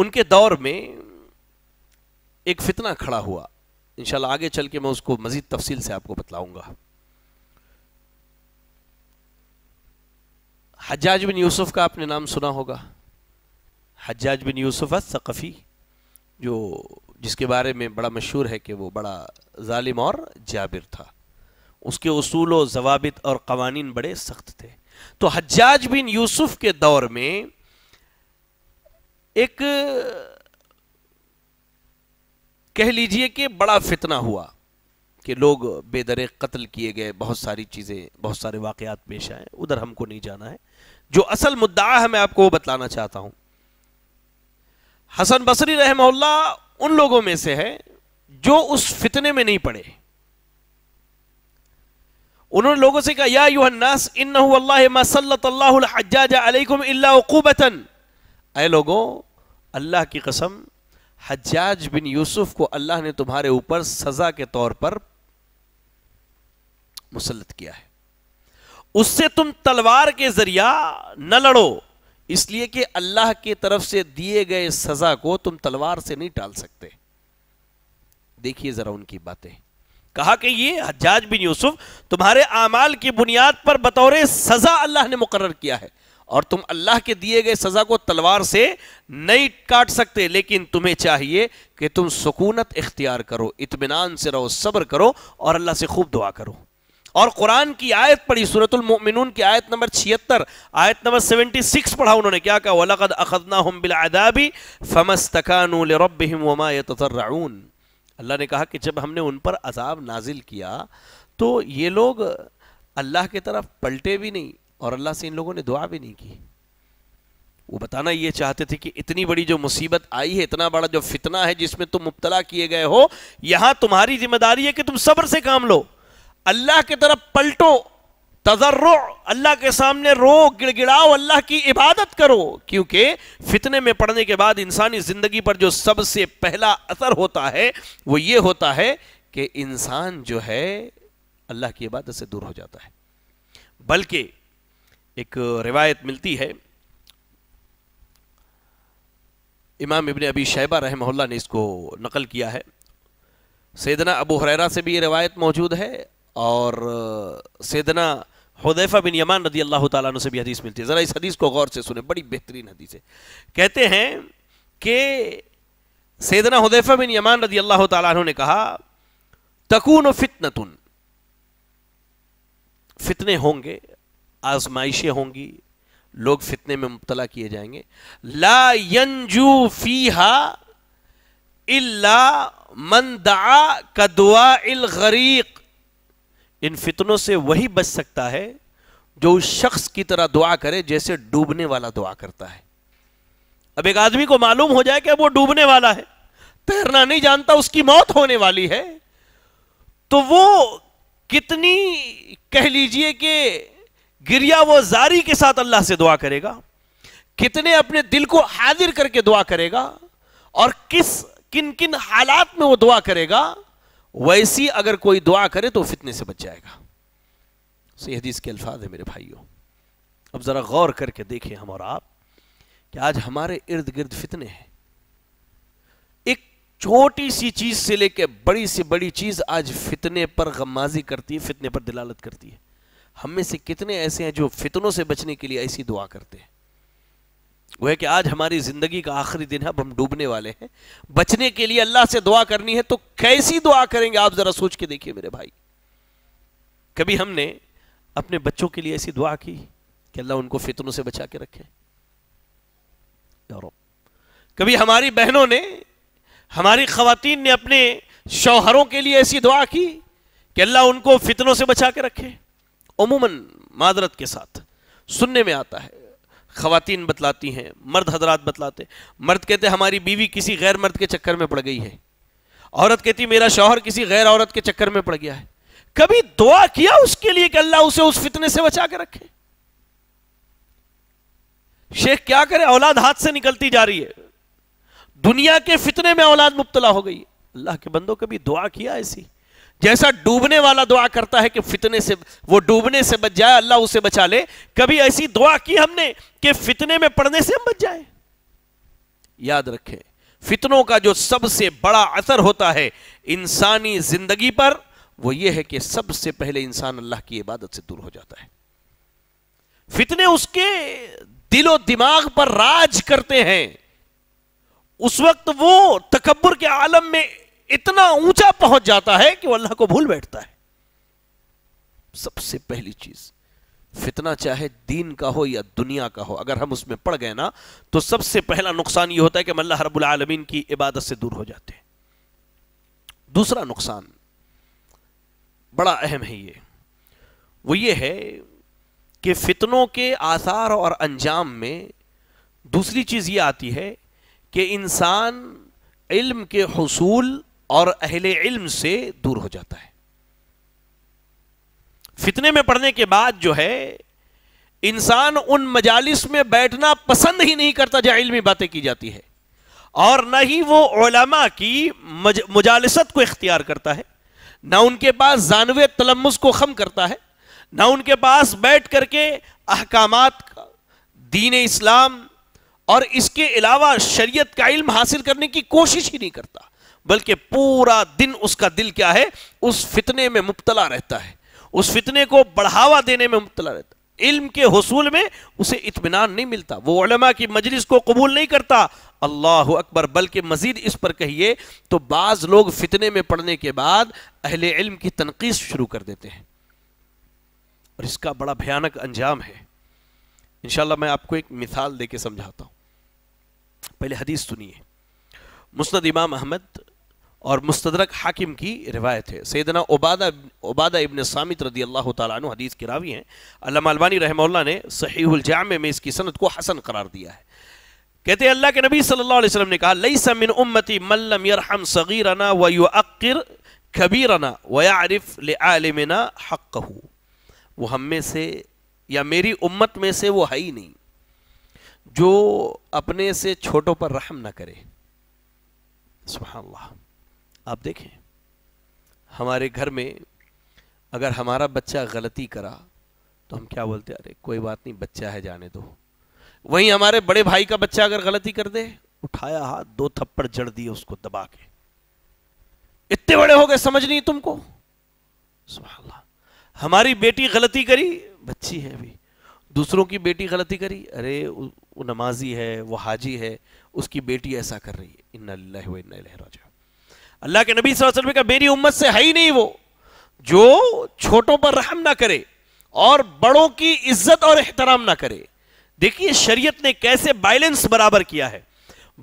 उनके दौर में एक फितना खड़ा हुआ इंशाल्लाह आगे चल के मैं उसको मजीद तफसील से आपको बतलाऊंगा हज्जाज बिन यूसुफ का आपने नाम सुना होगा हज्जाज बिन यूसुफ सकफ़ी जो जिसके बारे में बड़ा मशहूर है कि वो बड़ा ालिम और जाबिर था उसके असूल जवाबित और कवानीन बड़े सख्त थे तो हज्जाज बिन यूसुफ के दौर में एक कह लीजिए कि बड़ा फितना हुआ कि लोग बेदर कत्ल किए गए बहुत सारी चीज़ें बहुत सारे वाकयात पेश आए उधर हमको नहीं जाना है जो असल मुद्दा है मैं आपको वो बतलाना चाहता हूं हसन बसरी रहमल्ला उन लोगों में से है जो उस फितने में नहीं पड़े उन्होंने लोगों से कहा या यूहन्नास इन अय लोगों अल्लाह की कसम हज्जाज बिन यूसुफ को अल्लाह ने तुम्हारे ऊपर सजा के तौर पर मुसलत किया है उससे तुम तलवार के जरिया न लड़ो इसलिए कि अल्लाह की तरफ से दिए गए सजा को तुम तलवार से नहीं टाल सकते देखिए जरा उनकी बातें कहा कि ये हजाज बिन यूसुफ तुम्हारे आमाल की बुनियाद पर बतौर सज़ा अल्लाह ने मुकर किया है और तुम अल्लाह के दिए गए सज़ा को तलवार से नहीं काट सकते लेकिन तुम्हें चाहिए कि तुम सुकूनत इख्तियार करो इतमान से रहो सब्र करो और अल्लाह से खूब दुआ करो और कुरान की आयत पढ़ी सूरतमिन की आयत नंबर छिहत्तर आयत नंबर सेवेंटी सिक्स पढ़ा उन्होंने क्या कहा वलकद अखदना हम बिलादाबी फमस्तकान रब अल्लाह ने कहा कि जब हमने उन पर अजाब नाजिल किया तो ये लोग अल्लाह की तरफ पलटे भी नहीं और अल्लाह से इन लोगों ने दुआ भी नहीं की वो बताना ये चाहते थे कि इतनी बड़ी जो मुसीबत आई है इतना बड़ा जो फितना है जिसमें तुम मुबतला किए गए हो यहां तुम्हारी जिम्मेदारी है कि तुम सब्र से काम लो अल्लाह की तरफ पलटो तजर्रो अल्लाह के सामने रो गिड़गिड़ाओ अल्लाह की इबादत करो क्योंकि फितने में पड़ने के बाद इंसानी ज़िंदगी पर जो सबसे पहला असर होता है वो ये होता है कि इंसान जो है अल्लाह की इबादत से दूर हो जाता है बल्कि एक रिवायत मिलती है इमाम इबन अबी शैबा रहमल्ला ने इसको नकल किया है सैदना अबू हरेरा से भी ये रिवायत मौजूद है और सैदना हदैफ़ा बिन यमान रदी अल्लाह तु से भी हदीस मिलती है ज़रा इस हदीस को गौर से सुने बड़ी बेहतरीन हदीस है कहते हैं कि सैदना हदैफ़ा बिन यमान रदी अल्लाह तु ने कहा तकून फितनतुन फितने होंगे आजमाइशें होंगी लोग फितने में मुबतला किए जाएंगे ला यंजू फीहा इल्ला मन दआ कदवा इल गरीक़ इन फितनों से वही बच सकता है जो उस शख्स की तरह दुआ करे जैसे डूबने वाला दुआ करता है अब एक आदमी को मालूम हो जाए कि वो डूबने वाला है तैरना नहीं जानता उसकी मौत होने वाली है तो वो कितनी कह लीजिए कि गिरिया वो जारी के साथ अल्लाह से दुआ करेगा कितने अपने दिल को हाजिर करके दुआ करेगा और किस किन किन हालात में वो दुआ करेगा वैसी अगर कोई दुआ करे तो फितने से बच जाएगा सही हदीस के अल्फाज है मेरे भाइयों अब ज़रा गौर करके देखें हम और आप कि आज हमारे इर्द गिर्द फितने हैं एक छोटी सी चीज़ से लेकर बड़ी से बड़ी चीज़ आज फितने पर गमाजी करती है फितने पर दिलालत करती है हम में से कितने ऐसे हैं जो फितनों से बचने के लिए ऐसी दुआ करते हैं वह कि आज हमारी ज़िंदगी का आखिरी दिन है अब हम डूबने वाले हैं बचने के लिए अल्लाह से दुआ करनी है तो कैसी दुआ करेंगे आप ज़रा सोच के देखिए मेरे भाई कभी हमने अपने बच्चों के लिए ऐसी दुआ की कि अल्लाह उनको फितनों से बचा के रखे कभी हमारी बहनों ने हमारी खातन ने अपने शौहरों के लिए ऐसी दुआ की कि अल्लाह उनको फितनों से बचा के रखे अमूमन मादरत के साथ सुनने में आता है ख़वान बतलाती हैं मर्द हजरात बतलाते मर्द कहते हमारी बीवी किसी गैर मर्द के चक्कर में पड़ गई है औरत कहती मेरा शौहर किसी गैर औरत के चक्कर में पड़ गया है कभी दुआ किया उसके लिए कि अल्लाह उसे उस फितने से बचा के रखे शेख क्या करे औलाद हाथ से निकलती जा रही है दुनिया के फितने में औलाद मुबतला हो गई अल्लाह के बंदों कभी दुआ किया ऐसी जैसा डूबने वाला दुआ करता है कि फितने से वो डूबने से बच जाए अल्लाह उसे बचा ले कभी ऐसी दुआ की हमने कि फितने में पड़ने से हम बच जाए याद रखें फितनों का जो सबसे बड़ा असर होता है इंसानी जिंदगी पर वो ये है कि सबसे पहले इंसान अल्लाह की इबादत से दूर हो जाता है फितने उसके दिलो दिमाग पर राज करते हैं उस वक्त वो तकबर के आलम में इतना ऊंचा पहुंच जाता है कि वो अल्लाह को भूल बैठता है सबसे पहली चीज फितना चाहे दीन का हो या दुनिया का हो अगर हम उसमें पड़ गए ना तो सबसे पहला नुकसान यह होता है कि हम अल्लाह रब्बुल आलमीन की इबादत से दूर हो जाते हैं दूसरा नुकसान बड़ा अहम है ये वो ये है कि फितनों के आसार और अंजाम में दूसरी चीज़ ये आती है कि इंसान इल्म के हसूल और अहले इल्म से दूर हो जाता है फितने में पढ़ने के बाद जो है इंसान उन मजालिस में बैठना पसंद ही नहीं करता जहाँ इल्मी बातें की जाती है और ना ही वो ओलामा की मज, मुजालसत को इख्तियार करता है ना उनके पास जानवे तलमस को खम करता है ना उनके पास बैठ करके अहकाम दीन इस्लाम और इसके अलावा शरीयत का इल्म हासिल करने की कोशिश ही नहीं करता बल्कि पूरा दिन उसका दिल क्या है उस फितने में मुबतला रहता है उस फितने को बढ़ावा देने में मुबतला रहता है इल्म के हसूल में उसे इतमान नहीं मिलता वो उलमा की मजलिस को कबूल नहीं करता अल्लाह अकबर बल्कि मजीद इस पर कहिए तो बाज लोग फितने में पड़ने के बाद अहले इल्म की तनकीस शुरू कर देते हैं और इसका बड़ा भयानक अंजाम है इनशाला मैं आपको एक मिसाल दे के समझाता हूं पहले हदीस सुनिए मुस्द इमाम अहमद और मुस्तदरक हाकिम की रिवायत है सैदना उबादा उबादा इबन सामित रदी अल्लाह तु हदीस के रावी हैं अल्लाह अलबानी रहमल्ला ने सहीजाम में इसकी सनत को हसन करार दिया है कहते हैं अल्लाह के नबी सल्लल्लाहु अलैहि वसल्लम ने कहा लई समिन उम्मती मल्लम यरहम सगीरना व युअक्र कबीरना व यारिफ लिमिना हक़ वो हम में से या मेरी उम्मत में से वो है ही नहीं जो अपने से छोटों पर रहम ना करे सुबह आप देखें हमारे घर में अगर हमारा बच्चा गलती करा तो हम क्या बोलते अरे कोई बात नहीं बच्चा है जाने दो वहीं हमारे बड़े भाई का बच्चा अगर गलती कर दे उठाया हाथ दो थप्पड़ जड़ दिए उसको दबा के इतने बड़े हो गए समझ नहीं तुमको हमारी बेटी गलती करी बच्ची है अभी दूसरों की बेटी गलती करी अरे वो नमाजी है वो हाजी है उसकी बेटी ऐसा कर रही है इन्ना लाला इन्ना अल्लाह के नबी वसल्लम का मेरी उम्मत से है ही नहीं वो जो छोटों पर रहम ना करे और बड़ों की इज्जत और एहतराम ना करे देखिए शरीयत ने कैसे बैलेंस बराबर किया है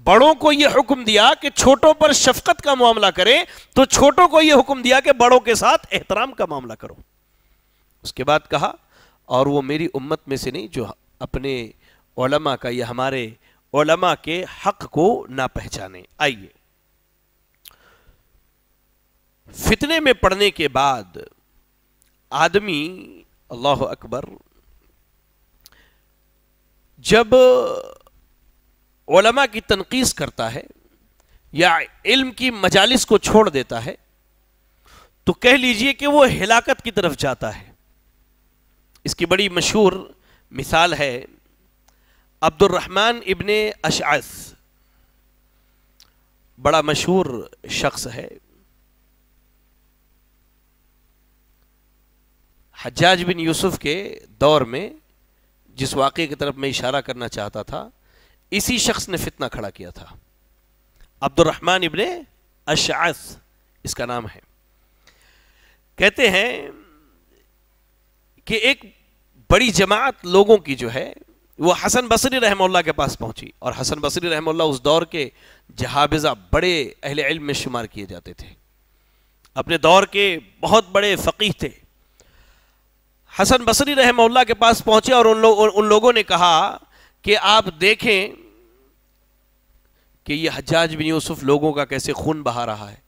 बड़ों को यह हुक्म दिया कि छोटों पर शफकत का मामला करें तो छोटों को यह हुक्म दिया कि बड़ों के साथ एहतराम का मामला करो उसके बाद कहा और वो मेरी उम्मत में से नहीं जो अपने ओलमा का या हमारे ओलमा के हक को ना पहचाने आइए फितने में पड़ने के बाद आदमी अल्लाह अकबर जब ओलमा की तनकीस करता है या इल्म की मजालिस को छोड़ देता है तो कह लीजिए कि वो हिलाकत की तरफ जाता है इसकी बड़ी मशहूर मिसाल है अब्दुलरहमान इबन अशास बड़ा मशहूर शख्स है हज्जाज बिन यूसुफ के दौर में जिस वाक़े की तरफ मैं इशारा करना चाहता था इसी शख्स ने फितना खड़ा किया था अब्दुलरहमान इबन अशास इसका नाम है कहते हैं कि एक बड़ी जमात लोगों की जो है वो हसन बसरी रहमल्ला के पास पहुंची और हसन बसरी रहमल्ला उस दौर के जहाबिज़ा बड़े अहिल इल्म में शुमार किए जाते थे अपने दौर के बहुत बड़े फ़कीह थे हसन बसरी रहमल्ला के पास पहुंचे और उन लोग उन लोगों ने कहा कि आप देखें कि ये हजाज बिन यूसुफ लोगों का कैसे खून बहा रहा है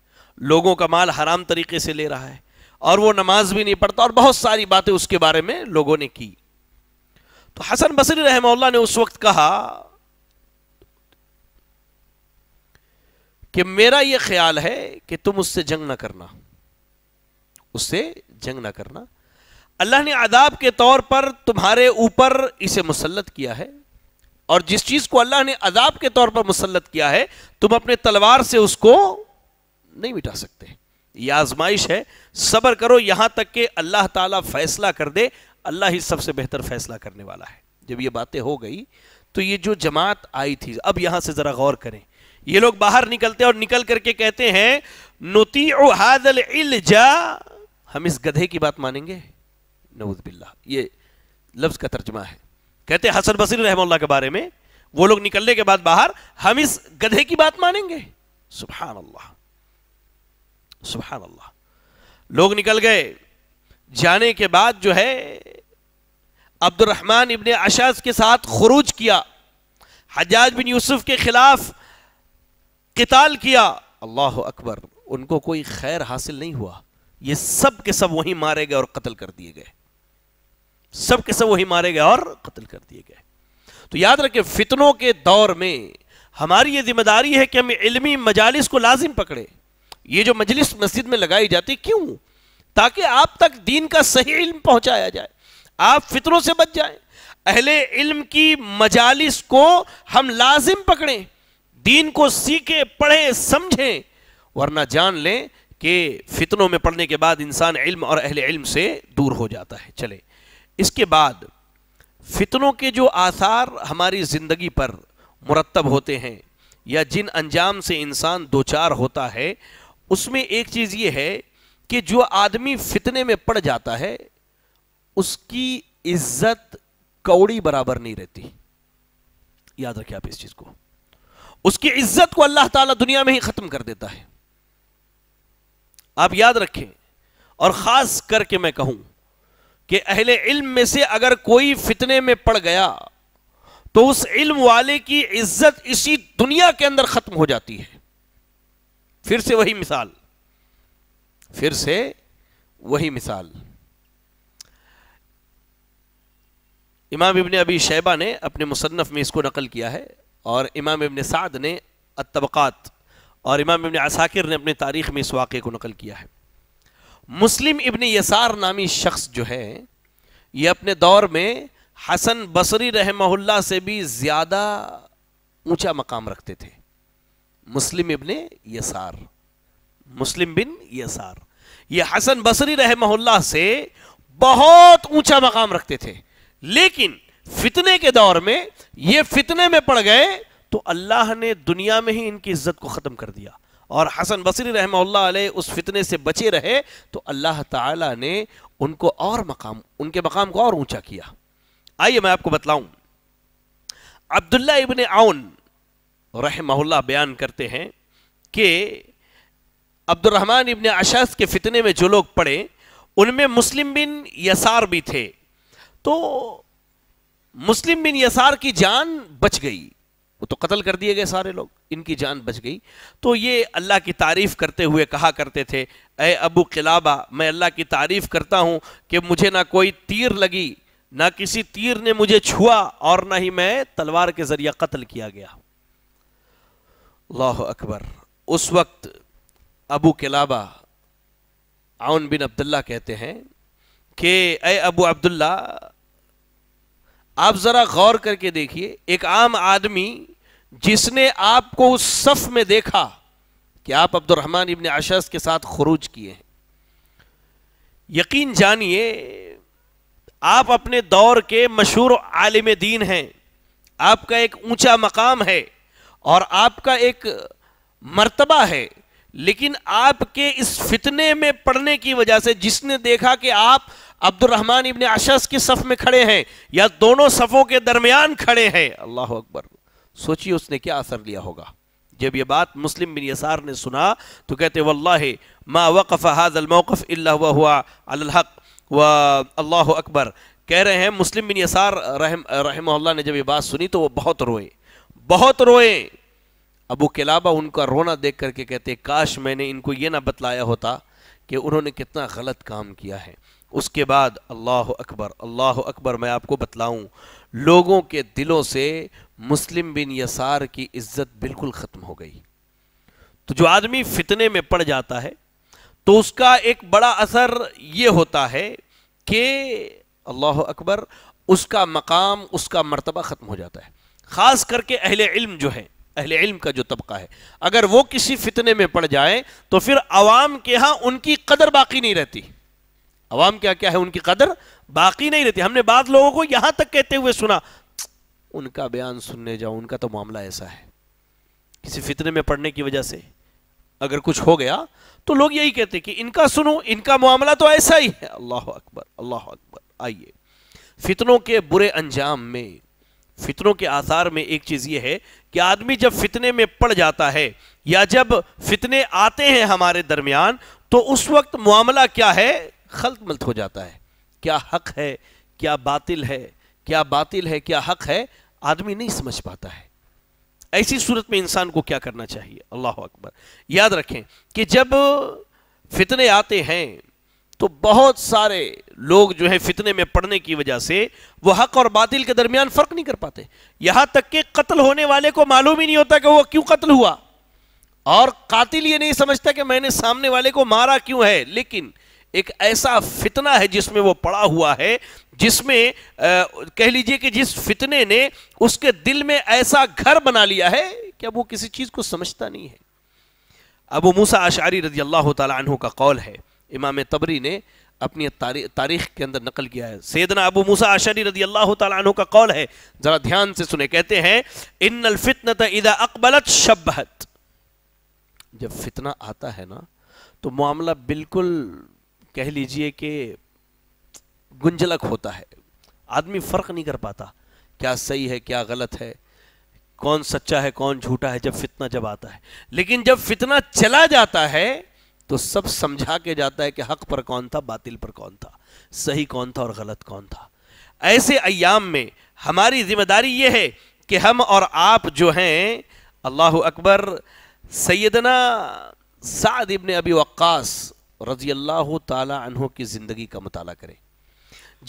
लोगों का माल हराम तरीके से ले रहा है और वो नमाज भी नहीं पढ़ता और बहुत सारी बातें उसके बारे में लोगों ने की तो हसन बसरी रहमल्ला ने उस वक्त कहा कि मेरा यह ख्याल है कि तुम उससे जंग ना करना उससे जंग ना करना अल्लाह ने आदाब के तौर पर तुम्हारे ऊपर इसे मुसलत किया है और जिस चीज को अल्लाह ने अदाब के तौर पर मुसलत किया है तुम अपने तलवार से उसको नहीं मिटा सकते ये आजमाइश है सबर करो यहां तक कि अल्लाह ताला फैसला कर दे अल्लाह ही सबसे बेहतर फैसला करने वाला है जब ये बातें हो गई तो ये जो जमात आई थी अब यहां से जरा गौर करें ये लोग बाहर निकलते हैं और निकल करके कहते हैं नोती हम इस गधे की बात मानेंगे नवज़बिल्ला ये लफ्ज़ का तर्जमा है कहते हसन बसी रहमल्ला के बारे में वो लोग निकलने के बाद बाहर हम इस गधे की बात मानेंगे सुबह अल्लाह सुबह अल्लाह लोग निकल गए जाने के बाद जो है अब्दुलरहमान इबन अशाज के साथ खरूज किया हजाज बिन यूसुफ के खिलाफ किताल किया अल्लाह अकबर उनको कोई खैर हासिल नहीं हुआ ये सब के सब वहीं मारे गए और कत्ल कर दिए गए सब के सब वही मारे गए और कत्ल कर दिए गए तो याद रखे फितनों के दौर में हमारी ये जिम्मेदारी है कि हम इलमी मजालिस को लाजिम पकड़े ये जो मजलिस मस्जिद में लगाई जाती क्यों ताकि आप तक दीन का सही इल्म पहुंचाया जाए आप फितरों से बच जाए अहले इल्म की मजालिस को हम लाजिम पकड़ें दीन को सीखे पढ़े समझें वरना जान लें कि फितनों में पढ़ने के बाद इंसान इल्म और अहले इल्म से दूर हो जाता है चले इसके बाद फितनों के जो आसार हमारी ज़िंदगी पर मुरतब होते हैं या जिन अंजाम से इंसान दो चार होता है उसमें एक चीज़ ये है कि जो आदमी फितने में पड़ जाता है उसकी इज्जत कौड़ी बराबर नहीं रहती याद रखें आप इस चीज़ को उसकी इज्जत को अल्लाह ताला दुनिया में ही ख़त्म कर देता है आप याद रखें और ख़ास करके मैं कहूं कि अहले इल्म में से अगर कोई फितने में पड़ गया तो उस इल्म वाले की इज्जत इसी दुनिया के अंदर खत्म हो जाती है फिर से वही मिसाल फिर से वही मिसाल इमाम इबन अबी शैबा ने अपने मुसन्फ़ में इसको नकल किया है और इमाम इबन साद ने अतबक़ात और इमाम इबन असाकिर ने अपने तारीख़ में इस वाक़े को नकल किया है मुस्लिम इबन यसार नामी शख्स जो है ये अपने दौर में हसन बसरी रहमहुल्ला से भी ज़्यादा ऊंचा मकाम रखते थे मुस्लिम इबन यसार मुस्लिम बिन यसार ये हसन बसरी रहमहुल्ला से बहुत ऊंचा मकाम रखते थे लेकिन फितने के दौर में ये फितने में पड़ गए तो अल्लाह ने दुनिया में ही इनकी इज्जत को ख़त्म कर दिया और हसन बसरी रहमल्ला उस फितने से बचे रहे तो अल्लाह ताला ने उनको और मकाम उनके मकाम को और ऊंचा किया आइए मैं आपको बतलाऊं अब्दुल्ला इबन आउन रहमहुल्ला बयान करते हैं कि अब्दुलरहमान इबन अशस के फितने में जो लोग पड़े उनमें मुस्लिम बिन यसार भी थे तो मुस्लिम बिन यसार की जान बच गई वो तो कत्ल कर दिए गए सारे लोग इनकी जान बच गई तो ये अल्लाह की तारीफ़ करते हुए कहा करते थे अय अबू किलाबा मैं अल्लाह की तारीफ़ करता हूँ कि मुझे ना कोई तीर लगी ना किसी तीर ने मुझे छुआ और ना ही मैं तलवार के ज़रिए कत्ल किया गया अल्लाह अकबर उस वक्त अबू किलाबा आउन बिन अब्दुल्ला कहते हैं कि अय अबू अब्दुल्ला आप जरा गौर करके देखिए एक आम आदमी जिसने आपको उस सफ में देखा कि आप अब्दुलरहमान इबन आशस के साथ खरूज किए हैं यकीन जानिए आप अपने दौर के मशहूर आलिम दीन हैं आपका एक ऊंचा मकाम है और आपका एक मर्तबा है लेकिन आपके इस फितने में पड़ने की वजह से जिसने देखा कि आप अब्दुलरहमान इबन अशस की सफ में खड़े हैं या दोनों सफ़ों के दरमियान खड़े हैं अल्लाह अकबर सोचिए उसने क्या असर लिया होगा जब यह बात मुस्लिम बिन यसार ने सुना तो कहते वल्लाह मा वक़फ़ हाजल मौक़फ़ इल्ला हुआ हुआ अलहक व अल्लाह अकबर कह रहे हैं मुस्लिम बिन यसार रहम रहमल्ला ने जब यह बात सुनी तो वो बहुत रोए बहुत रोए अबू किलाबा उनका रोना देख करके कहते काश मैंने इनको ये ना बतलाया होता कि उन्होंने कितना गलत काम किया है उसके बाद अल्लाह अकबर अल्लाह अकबर मैं आपको बतलाऊँ लोगों के दिलों से मुस्लिम बिन यसार की इज्जत बिल्कुल ख़त्म हो गई तो जो आदमी फितने में पड़ जाता है तो उसका एक बड़ा असर ये होता है कि अल्लाह अकबर उसका मकाम उसका मर्तबा ख़त्म हो जाता है ख़ास करके अहल इल्म जो है अहल इल्म का जो तबका है अगर वो किसी फितने में पड़ जाए तो फिर आवाम के यहाँ उनकी कदर बाकी नहीं रहती अवाम क्या क्या है उनकी कदर बाकी नहीं रहती हमने बाद लोगों को यहां तक कहते हुए सुना उनका बयान सुनने जाओ उनका तो मामला ऐसा है किसी फितने में पड़ने की वजह से अगर कुछ हो गया तो लोग यही कहते कि इनका सुनो इनका मामला तो ऐसा ही है अल्लाह अकबर अल्लाह अकबर आइए फितनों के बुरे अंजाम में फितनों के आसार में एक चीज़ यह है कि आदमी जब फितने में पड़ जाता है या जब फितने आते हैं हमारे दरमियान तो उस वक्त मामला क्या है खलत मलत हो जाता है क्या हक है क्या बातिल है क्या बातिल है क्या हक है आदमी नहीं समझ पाता है ऐसी सूरत में इंसान को क्या करना चाहिए अल्लाह अकबर याद रखें कि जब फितने आते हैं तो बहुत सारे लोग जो है फितने में पड़ने की वजह से वो हक और बातिल के दरमियान फ़र्क नहीं कर पाते यहां तक कि कत्ल होने वाले को मालूम ही नहीं होता कि वो क्यों कत्ल हुआ और कातिल ये नहीं समझता कि मैंने सामने वाले को मारा क्यों है लेकिन एक ऐसा फितना है जिसमें वो पड़ा हुआ है जिसमें कह लीजिए कि जिस फितने ने उसके दिल में ऐसा घर बना लिया है कि अब वो किसी चीज़ को समझता नहीं है अबू मूसा आशारी रजी अल्लाह तु का कौल है इमाम तबरी ने अपनी तारी, तारीख के अंदर नकल किया है सैदना अबू मूसा आशारी रजी अल्लाह तु का कौल है ज़रा ध्यान से सुने कहते हैं इन फितन तदा अकबलत शबहत जब फितना आता है ना तो मामला बिल्कुल कह लीजिए कि गुंजलक होता है आदमी फ़र्क नहीं कर पाता क्या सही है क्या गलत है कौन सच्चा है कौन झूठा है जब फितना जब आता है लेकिन जब फितना चला जाता है तो सब समझा के जाता है कि हक पर कौन था बातिल पर कौन था सही कौन था और गलत कौन था ऐसे अयाम में हमारी जिम्मेदारी यह है कि हम और आप जो हैं अल्लाह अकबर सैदना साद इबन अबी वक्कास रजी अल्लाह तहों की ज़िंदगी का मताल करें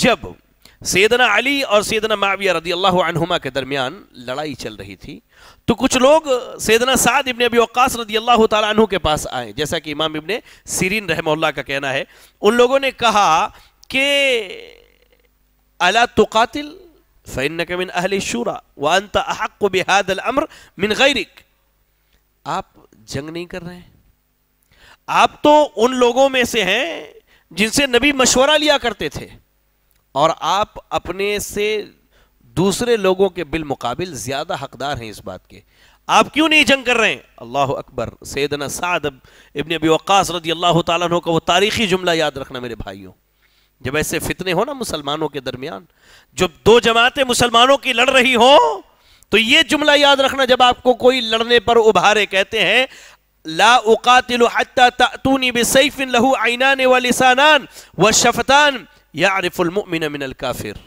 जब सैदना अली और सैदना माविया रजी अल्लाह के दरमियान लड़ाई चल रही थी तो कुछ लोग सैदना साद इबन अबी वक्स रजी अल्लाह तु के पास आए जैसा कि इमाम इबन सीरीन रहमल्ला का कहना है उन लोगों ने कहा कि अला तुकातिल फ़ैन मिन अहल शूरा वन तहक़ बिहाद अमर मिन गैरिक आप जंग नहीं कर रहे हैं आप तो उन लोगों में से हैं जिनसे नबी मशवरा लिया करते थे और आप अपने से दूसरे लोगों के मुकाबिल ज़्यादा हकदार हैं इस बात के आप क्यों नहीं जंग कर रहे हैं अल्लाह अकबर सैदना साद इबन अबी वक़ास रदी अल्लाह तु का वो तारीख़ी जुमला याद रखना मेरे भाइयों जब ऐसे फितने हो ना मुसलमानों के दरमियान जब दो जमातें मुसलमानों की लड़ रही हो तो ये जुमला याद रखना जब आपको कोई लड़ने पर उभारे कहते हैं ला उकातिल हत्ता तातूनी बिसैफिन लहू आइनान व लिसानान व शफतान यारिफुल मुमिन मिनल काफिर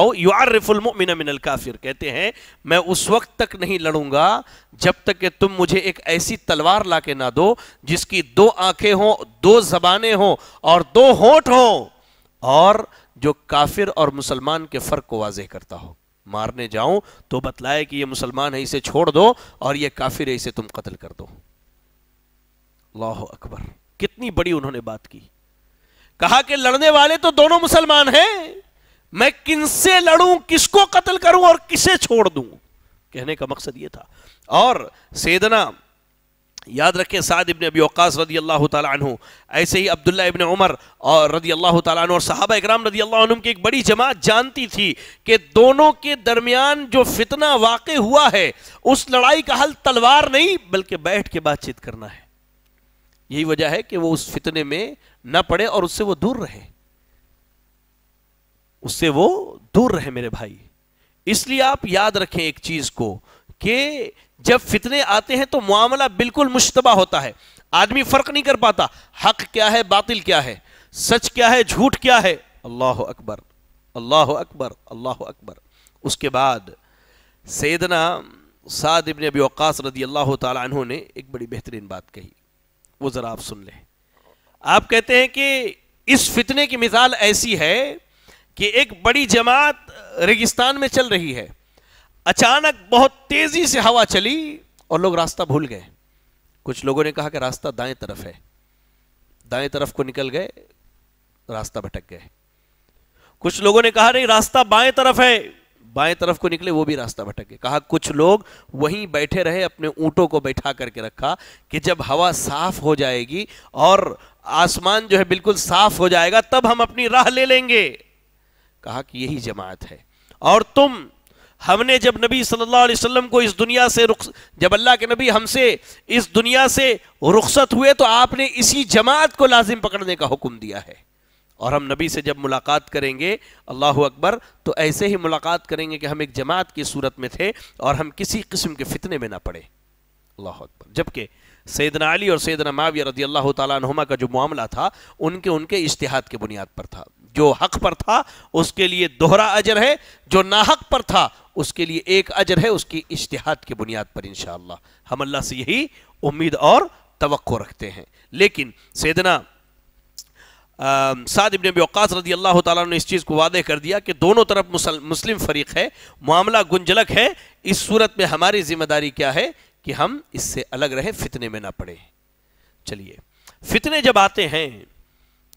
और युआरिफुल मुमिन मिनल काफिर कहते हैं मैं उस वक्त तक नहीं लड़ूंगा जब तक कि तुम मुझे एक ऐसी तलवार लाके ना दो जिसकी दो आंखें हों दो जबानें हों और दो होंठ हों और जो काफिर और मुसलमान के फ़र्क को वाजह करता हो मारने जाऊं तो बतलाए कि ये मुसलमान है इसे छोड़ दो और ये काफिर है इसे तुम कत्ल कर दो अल्लाह अकबर कितनी बड़ी उन्होंने बात की कहा कि लड़ने वाले तो दोनों मुसलमान हैं मैं किनसे लड़ू किसको कत्ल करूं और किसे छोड़ दू कहने का मकसद यह था और सेदना याद रखें साद इबन अबी वक्स रदी अल्लाह तु ऐसे ही अब्दुल्ला इबन उमर और रदी अल्लाह तु और साहब इकराम रदी अल्लाह की एक बड़ी जमात जानती थी कि दोनों के दरमियान जो फितना वाक़ हुआ है उस लड़ाई का हल तलवार नहीं बल्कि बैठ के बातचीत करना है यही वजह है कि वो उस फितने में ना पड़े और उससे वो दूर रहे उससे वो दूर रहे मेरे भाई इसलिए आप याद रखें एक चीज को कि जब फितने आते हैं तो मामला बिल्कुल मुश्तबा होता है आदमी फर्क नहीं कर पाता हक क्या है बातिल क्या है सच क्या है झूठ क्या है अल्लाह अकबर अल्लाह अकबर अल्लाह अकबर उसके बाद सैदना साद इबन अबी वक़ास रदी अल्लाह तु ने एक बड़ी बेहतरीन बात कही वो ज़रा आप सुन लें आप कहते हैं कि इस फितने की मिसाल ऐसी है कि एक बड़ी जमात रेगिस्तान में चल रही है अचानक बहुत तेज़ी से हवा चली और लोग रास्ता भूल गए कुछ लोगों ने कहा कि रास्ता दाएं तरफ है दाएं तरफ को निकल गए रास्ता भटक गए कुछ लोगों ने कहा नहीं रास्ता बाएं तरफ है बाएं तरफ को निकले वो भी रास्ता भटक गए कहा कुछ लोग वहीं बैठे रहे अपने ऊँटों को बैठा करके रखा कि जब हवा साफ हो जाएगी और आसमान जो है बिल्कुल साफ हो जाएगा तब हम अपनी राह ले लेंगे कहा कि यही जमात है और तुम हमने जब नबी सल्लल्लाहु अलैहि वसल्लम को इस दुनिया से रुख जब अल्लाह के नबी हमसे इस दुनिया से रुखसत हुए तो आपने इसी जमात को लाजिम पकड़ने का हुक्म दिया है और हम नबी से जब मुलाकात करेंगे अल्लाह अकबर तो ऐसे ही मुलाकात करेंगे कि हम एक जमात की सूरत में थे और हम किसी किस्म के फितने में ना पड़े अल्लाह अकबर जबकि सैदना अली और सैदना माविया रदी अल्लाह तुमा का जो मामला था उनके उनके इश्तहाद के बुनियाद पर था जो हक पर था उसके लिए दोहरा अजर है जो नाहक पर था उसके लिए एक अजर है उसकी इश्तहाद के बुनियाद पर इनशाला हम अल्लाह से यही उम्मीद और तो रखते हैं लेकिन सैदना साद इबन अबकास रदी अल्लाह ताला ने इस चीज़ को वादे कर दिया कि दोनों तरफ मुस्लिम फ़रीक है मामला गुंजलक है इस सूरत में हमारी जिम्मेदारी क्या है कि हम इससे अलग रहें फितने में ना पड़े चलिए फितने जब आते हैं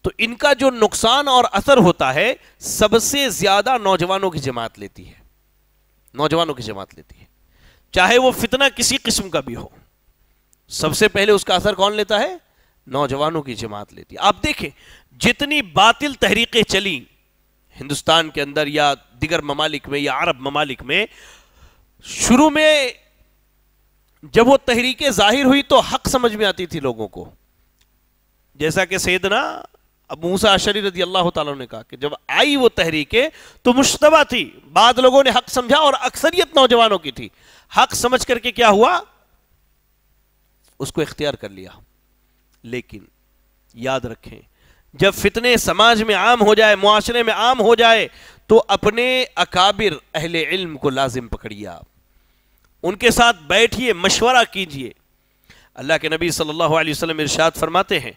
तो इनका जो नुकसान और असर होता है सबसे ज़्यादा नौजवानों की जमात लेती है नौजवानों की जमात लेती है चाहे वो फितना किसी किस्म का भी हो सबसे पहले उसका असर कौन लेता है नौजवानों की जमात लेती आप देखें जितनी बातिल तहरीकें चली हिंदुस्तान के अंदर या दिगर ममालिक में या अरब ममालिक में शुरू में जब वो तहरीकें जाहिर हुई तो हक समझ में आती थी लोगों को जैसा कि सैदना अब मूसा अशरी रजी अल्लाह तला ने कहा कि जब आई वो तहरीकें तो मुशतबा थी बाद लोगों ने हक समझा और अक्सरियत नौजवानों की थी हक समझ करके क्या हुआ उसको इख्तियार कर लिया लेकिन याद रखें जब फितने समाज में आम हो जाए मुआरे में आम हो जाए तो अपने अकाबिर अहले इल्म को लाजिम पकड़िए आप उनके साथ बैठिए मशवरा कीजिए अल्लाह के नबी सल्लल्लाहु अलैहि वसल्लम इरशाद फरमाते हैं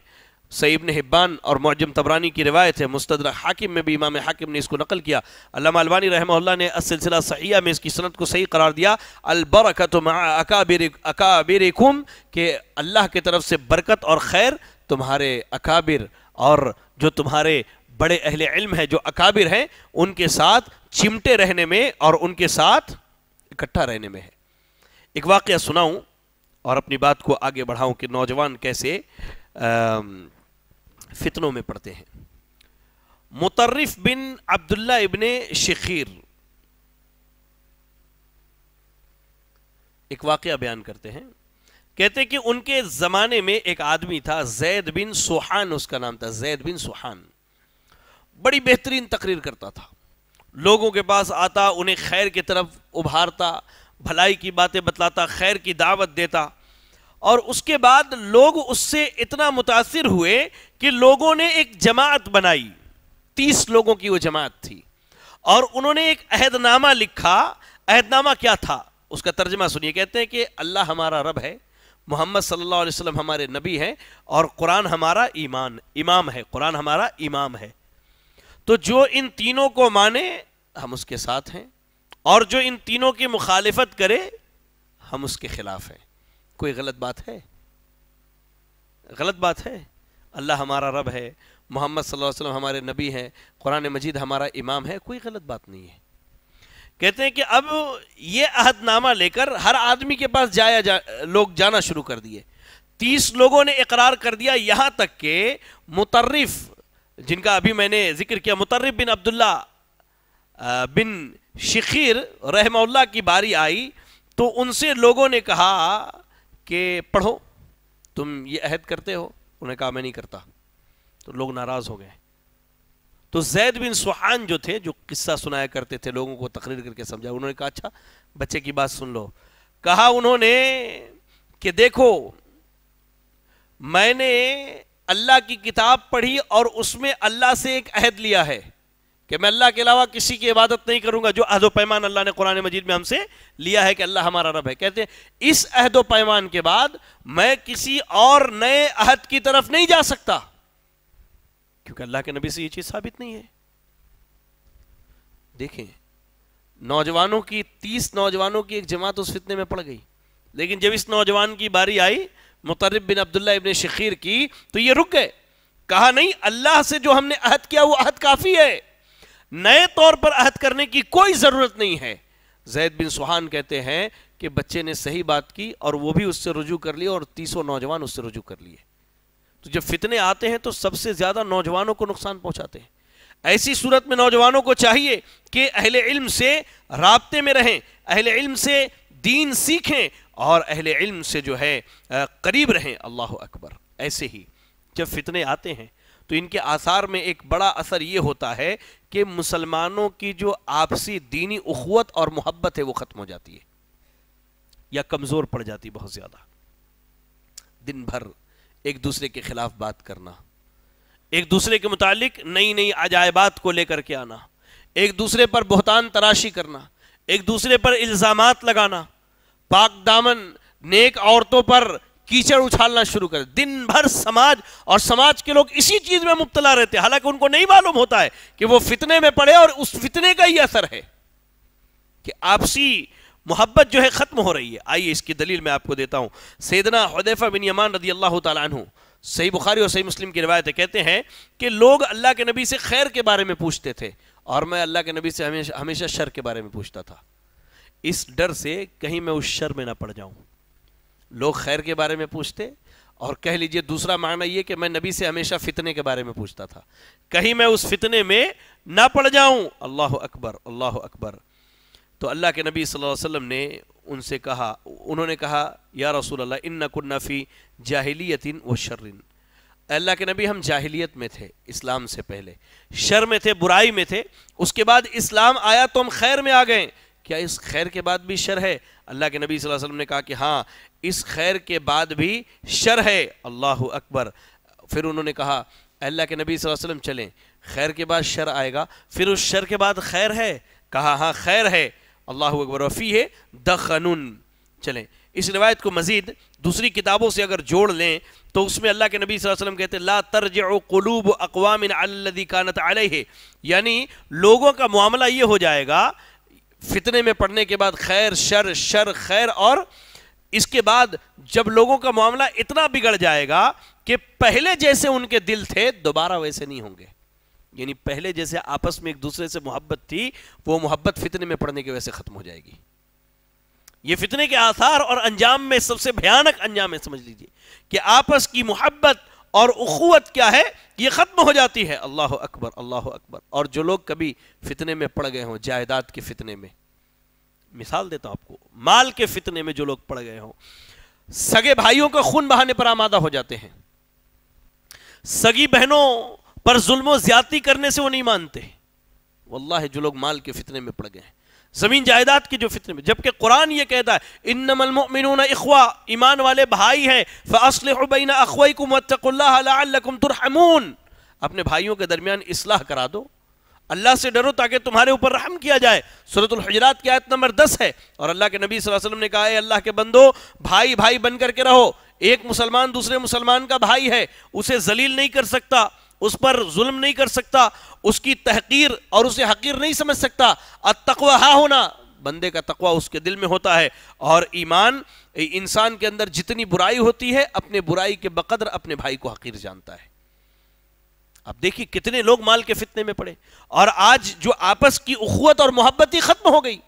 सईब ने हिब्बान और मुजम तबरानी की रिवायत है मुस्तद हाकिम में भी इमाम हाकिम ने इसको नकल किया अल्लाह रहमल्ला ने असिलसिला सहिया में इसकी सनत को सही करार दिया अलबरकत अकाबिर अकाबिरकुम के अल्लाह की तरफ से बरकत और खैर तुम्हारे अकाबिर और जो तुम्हारे बड़े अहल इल्म हैं जो अकाबिर हैं उनके साथ चिमटे रहने में और उनके साथ इकट्ठा रहने में है एक वाक़ सुनाऊँ और अपनी बात को आगे बढ़ाऊँ कि नौजवान कैसे आ, फितनों में पड़ते हैं मुतर्रफ बिन अब्दुल्ला इबन शखीर एक वाक़ बयान करते हैं कहते हैं कि उनके ज़माने में एक आदमी था जैद बिन सुहान उसका नाम था जैद बिन सुहान बड़ी बेहतरीन तकरीर करता था लोगों के पास आता उन्हें खैर की तरफ उभारता भलाई की बातें बतलाता खैर की दावत देता और उसके बाद लोग उससे इतना मुतासर हुए कि लोगों ने एक जमात बनाई तीस लोगों की वो जमात थी और उन्होंने एक अहदनामा लिखा अहदनामा क्या था उसका तर्जमा सुनिए कहते हैं कि अल्लाह हमारा रब है मोहम्मद सल्लल्लाहु अलैहि वसल्लम हमारे नबी हैं और कुरान हमारा ईमान इमाम है कुरान हमारा इमाम है तो जो इन तीनों को माने हम उसके साथ हैं और जो इन तीनों की मुखालफत करे हम उसके खिलाफ हैं कोई गलत बात है गलत बात है अल्लाह हमारा रब है मोहम्मद सल्लल्लाहु वसल्लम हमारे नबी हैं कुरान मजीद हमारा इमाम है कोई गलत बात नहीं है कहते हैं कि अब ये अहदनामा लेकर हर आदमी के पास जाया जा लोग जाना शुरू कर दिए तीस लोगों ने इकरार कर दिया यहाँ तक के मुतर्रफ जिनका अभी मैंने जिक्र किया मुतर्रफ बिन अब्दुल्ला बिन शखीर रहमल्ला की बारी आई तो उनसे लोगों ने कहा कि पढ़ो तुम ये अहद करते हो उन्हें कहा मैं नहीं करता तो लोग नाराज़ हो गए तो जैद बिन सुहान जो थे जो किस्सा सुनाया करते थे लोगों को तकरीर करके समझा उन्होंने कहा अच्छा बच्चे की बात सुन लो कहा उन्होंने कि देखो मैंने अल्लाह की किताब पढ़ी और उसमें अल्लाह से एक अहद लिया है कि मैं अल्लाह के अलावा किसी की इबादत नहीं करूंगा जो अहदो पैमान अल्लाह ने कुरान मजीद में हमसे लिया है कि अल्लाह हमारा रब है कहते हैं इस अहदो पैमान के बाद मैं किसी और नए अहद की तरफ नहीं जा सकता क्योंकि अल्लाह के नबी से ये चीज साबित नहीं है देखें नौजवानों की तीस नौजवानों की एक जमात उस फितने में पड़ गई लेकिन जब इस नौजवान की बारी आई मुतरब बिन अब्दुल्ला इबन शखीर की तो ये रुक गए कहा नहीं अल्लाह से जो हमने अहद किया वो अहद काफ़ी है नए तौर पर अहद करने की कोई ज़रूरत नहीं है जैद बिन सुहान कहते हैं कि बच्चे ने सही बात की और वो भी उससे रुजू कर लिया और तीसों नौजवान उससे रुजू कर लिए तो जब फितने आते हैं तो सबसे ज़्यादा नौजवानों को नुकसान पहुंचाते हैं ऐसी सूरत में नौजवानों को चाहिए कि अहले इल्म से रबते में रहें अहले इल्म से दीन सीखें और अहले इल्म से जो है करीब रहें अल्लाह अकबर ऐसे ही जब फितने आते हैं तो इनके आसार में एक बड़ा असर ये होता है कि मुसलमानों की जो आपसी दीनी उखवत और मोहब्बत है वो ख़त्म हो जाती है या कमज़ोर पड़ जाती बहुत ज़्यादा दिन भर एक दूसरे के ख़िलाफ़ बात करना एक दूसरे के मुतालिक नई नई अजायबात को लेकर के आना एक दूसरे पर बहुतान तराशी करना एक दूसरे पर इल्ज़ाम लगाना पाक दामन नेक औरतों पर कीचड़ उछालना शुरू कर दिन भर समाज और समाज के लोग इसी चीज में मुब्तला रहते हैं हालांकि उनको नहीं मालूम होता है कि वो फितने में पड़े और उस फितने का ही असर है कि आपसी मोहब्बत जो है ख़त्म हो रही है आइए इसकी दलील मैं आपको देता हूं सैदना बिन यमान रदी अल्लाह तु सही बुखारी और सही मुस्लिम की रवायत है कहते हैं कि लोग अल्लाह के नबी से खैर के बारे में पूछते थे और मैं अल्लाह के नबी से हमेशा हमेशा शर के बारे में पूछता था इस डर से कहीं मैं उस शर में ना पड़ जाऊं लोग खैर के बारे में पूछते और कह लीजिए दूसरा मानना यह कि मैं नबी से हमेशा फितने के बारे में पूछता था कहीं मैं उस फितने में ना पड़ जाऊं अल्लाह अकबर अल्लाह अकबर तो अल्लाह के नबी सल्लल्लाहु अलैहि वसल्लम ने उनसे कहा उन्होंने कहा या रसूल अल्लाह इन नकुन्नाफ़ी जाहिलियतिन व शर्रिन अल्लाह के नबी हम जाहिलियत में थे इस्लाम से पहले शर में थे बुराई में थे उसके बाद इस्लाम आया तो हम खैर में आ गए क्या इस खैर के बाद भी शर है अल्लाह के नबी वसल्लम ने कहा कि हाँ इस खैर के बाद भी शर है अल्लाह अकबर फिर उन्होंने कहा अल्लाह के नबी वसल्लम चलें खैर के बाद शर आएगा फिर उस शर के बाद खैर है कहा हाँ खैर है अल्लाह अकबर वफ़ी है द खनून चलें इस रिवायत को मज़ीद दूसरी किताबों से अगर जोड़ लें तो उसमें अल्लाह के नबी वसल्लम कहते ला तर्ज कलूब अकवाम कानत आल यानी लोगों का मामला ये हो जाएगा फितने में पढ़ने के बाद खैर शर शर खैर और इसके बाद जब लोगों का मामला इतना बिगड़ जाएगा कि पहले जैसे उनके दिल थे दोबारा वैसे नहीं होंगे यानी पहले जैसे आपस में एक दूसरे से मोहब्बत थी वो मोहब्बत फितने में पड़ने की वजह से खत्म हो जाएगी ये फितने के आसार और अंजाम में सबसे भयानक अंजाम है समझ लीजिए कि आपस की मोहब्बत और उखुवत क्या है ये ख़त्म हो जाती है अल्लाह अकबर अल्लाह अकबर और जो लोग कभी फितने में पड़ गए हों जायदाद के फितने में मिसाल देता हूं आपको माल के फितने में जो लोग पड़ गए हों सगे भाइयों का खून बहाने पर आमादा हो जाते हैं सगी बहनों पर जुल्म ज्यादती करने से वो नहीं मानते वल्लाह जो लोग माल के फितने में पड़ गए हैं जमीन जायदाद की जो फितर में जबकि कुरान ये कहता है इन नमलमिन अखवा ईमान वाले भाई हैं फ़सल अखवाई तुरहमून अपने भाइयों के दरमियान इसलाह करा दो अल्लाह से डरो ताकि तुम्हारे ऊपर रहम किया जाए सूरतुल हजरात की आयत नंबर दस है और अल्लाह के नबी वसल्लम ने कहा है अल्लाह के बंदो भाई भाई बन करके रहो एक मुसलमान दूसरे मुसलमान का भाई है उसे जलील नहीं कर सकता उस पर जुल्म नहीं कर सकता उसकी तहकीर और उसे हकीर नहीं समझ सकता तकवा हा होना बंदे का तकवा उसके दिल में होता है और ईमान इंसान के अंदर जितनी बुराई होती है अपने बुराई के बकदर अपने भाई को हकीर जानता है अब देखिए कितने लोग माल के फितने में पड़े और आज जो आपस की उखवत और मोहब्बत ही खत्म हो गई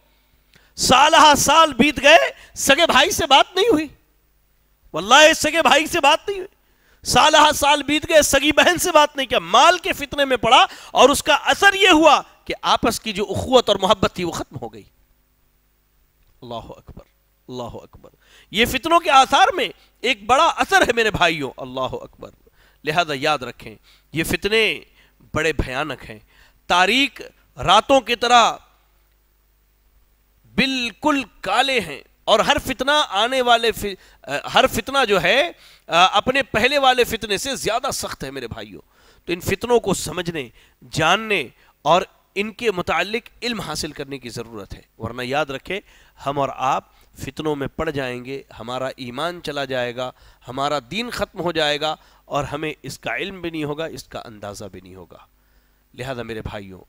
साल हा साल बीत गए सगे भाई से बात नहीं हुई वल्लाह सगे भाई से बात नहीं हुई साल साल बीत गए सगी बहन से बात नहीं किया माल के फितने में पड़ा और उसका असर यह हुआ कि आपस की जो उखवत और मोहब्बत थी वो खत्म हो गई अल्लाह अकबर अल्लाह अकबर ये फितनों के आसार में एक बड़ा असर है मेरे भाइयों अल्लाह अकबर लिहाजा याद रखें ये फितने बड़े भयानक हैं तारीख रातों की तरह बिल्कुल काले हैं और हर फितना आने वाले फि, हर फितना जो है अपने पहले वाले फितने से ज़्यादा सख्त है मेरे भाइयों तो इन फितनों को समझने जानने और इनके मुतालिक इल्म हासिल करने की ज़रूरत है वरना याद रखें हम और आप फितनों में पड़ जाएंगे हमारा ईमान चला जाएगा हमारा दीन ख़त्म हो जाएगा और हमें इसका इल्म भी नहीं होगा इसका अंदाज़ा भी नहीं होगा लिहाजा मेरे भाइयों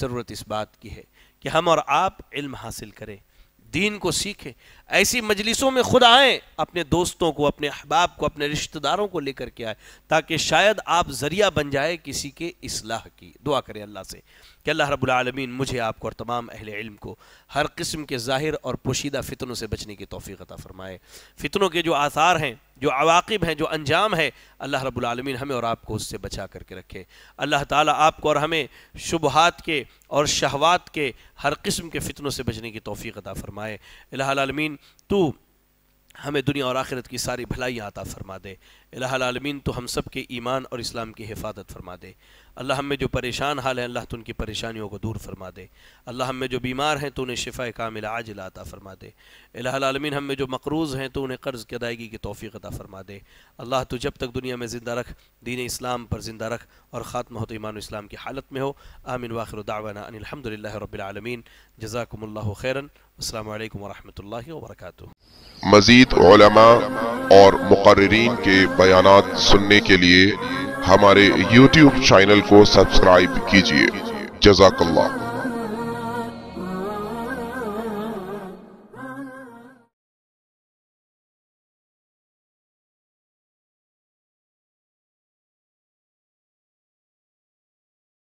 ज़रूरत इस बात की है कि हम और आप इल्म हासिल करें दीन को सीखे ऐसी मजलिसों में खुद आए अपने दोस्तों को अपने अहबाब को अपने रिश्तेदारों को लेकर के आए ताकि शायद आप ज़रिया बन जाए किसी के इसलाह की दुआ करें अल्लाह से कि अल्लाह रबालमीन मुझे आपको और तमाम अहल इल्म को हर किस्म के ज़ाहिर और पोशीदा फितनों से बचने की तोफ़ी अता फ़रमाए फितनों के जो आसार हैं जो अवाकब हैं जो अंजाम है अल्लाह रबालमीन हमें और आपको उससे बचा करके रखे अल्लाह ताला आपको और हमें शुबहात के और शहवात के हर किस्म के फितनों से बचने की तोफ़ी अदा फ़रमाए अलामीन तो हमें दुनिया और आखिरत की सारी भलाई आता फरमा दे अलमीन तो हम सब के ईमान और इस्लाम की हिफाजत फरमा दे अल्लाह हमें जो परेशान हाल है अल्लाह तो उनकी परेशानियों को दूर फरमा दे अल्लाह हमें जो बीमार हैं तो उन्हें शिफा कामिल आजिल आता फरमा दे अलमीन हमें जो मकरूज़ हैं तो उन्हें कर्ज़ की अदायगी की तोफ़ी अदा फरमा दे अल्लाह तो जब तक दुनिया में ज़िंदा रख दीन इस्लाम पर ज़िंदा रख और ख़ात्म हो तो ईमान इस्लाम की हालत में हो आमिन वाखिर दावाना अनिलहमदिल्ला रबालमीन जजाकम्ला खैरन अल्लाम वरहमल वर्क मज़ीद और मुकर्रीन के बयान सुनने के लिए हमारे यूट्यूब चैनल को सब्सक्राइब कीजिए जजाकल्ला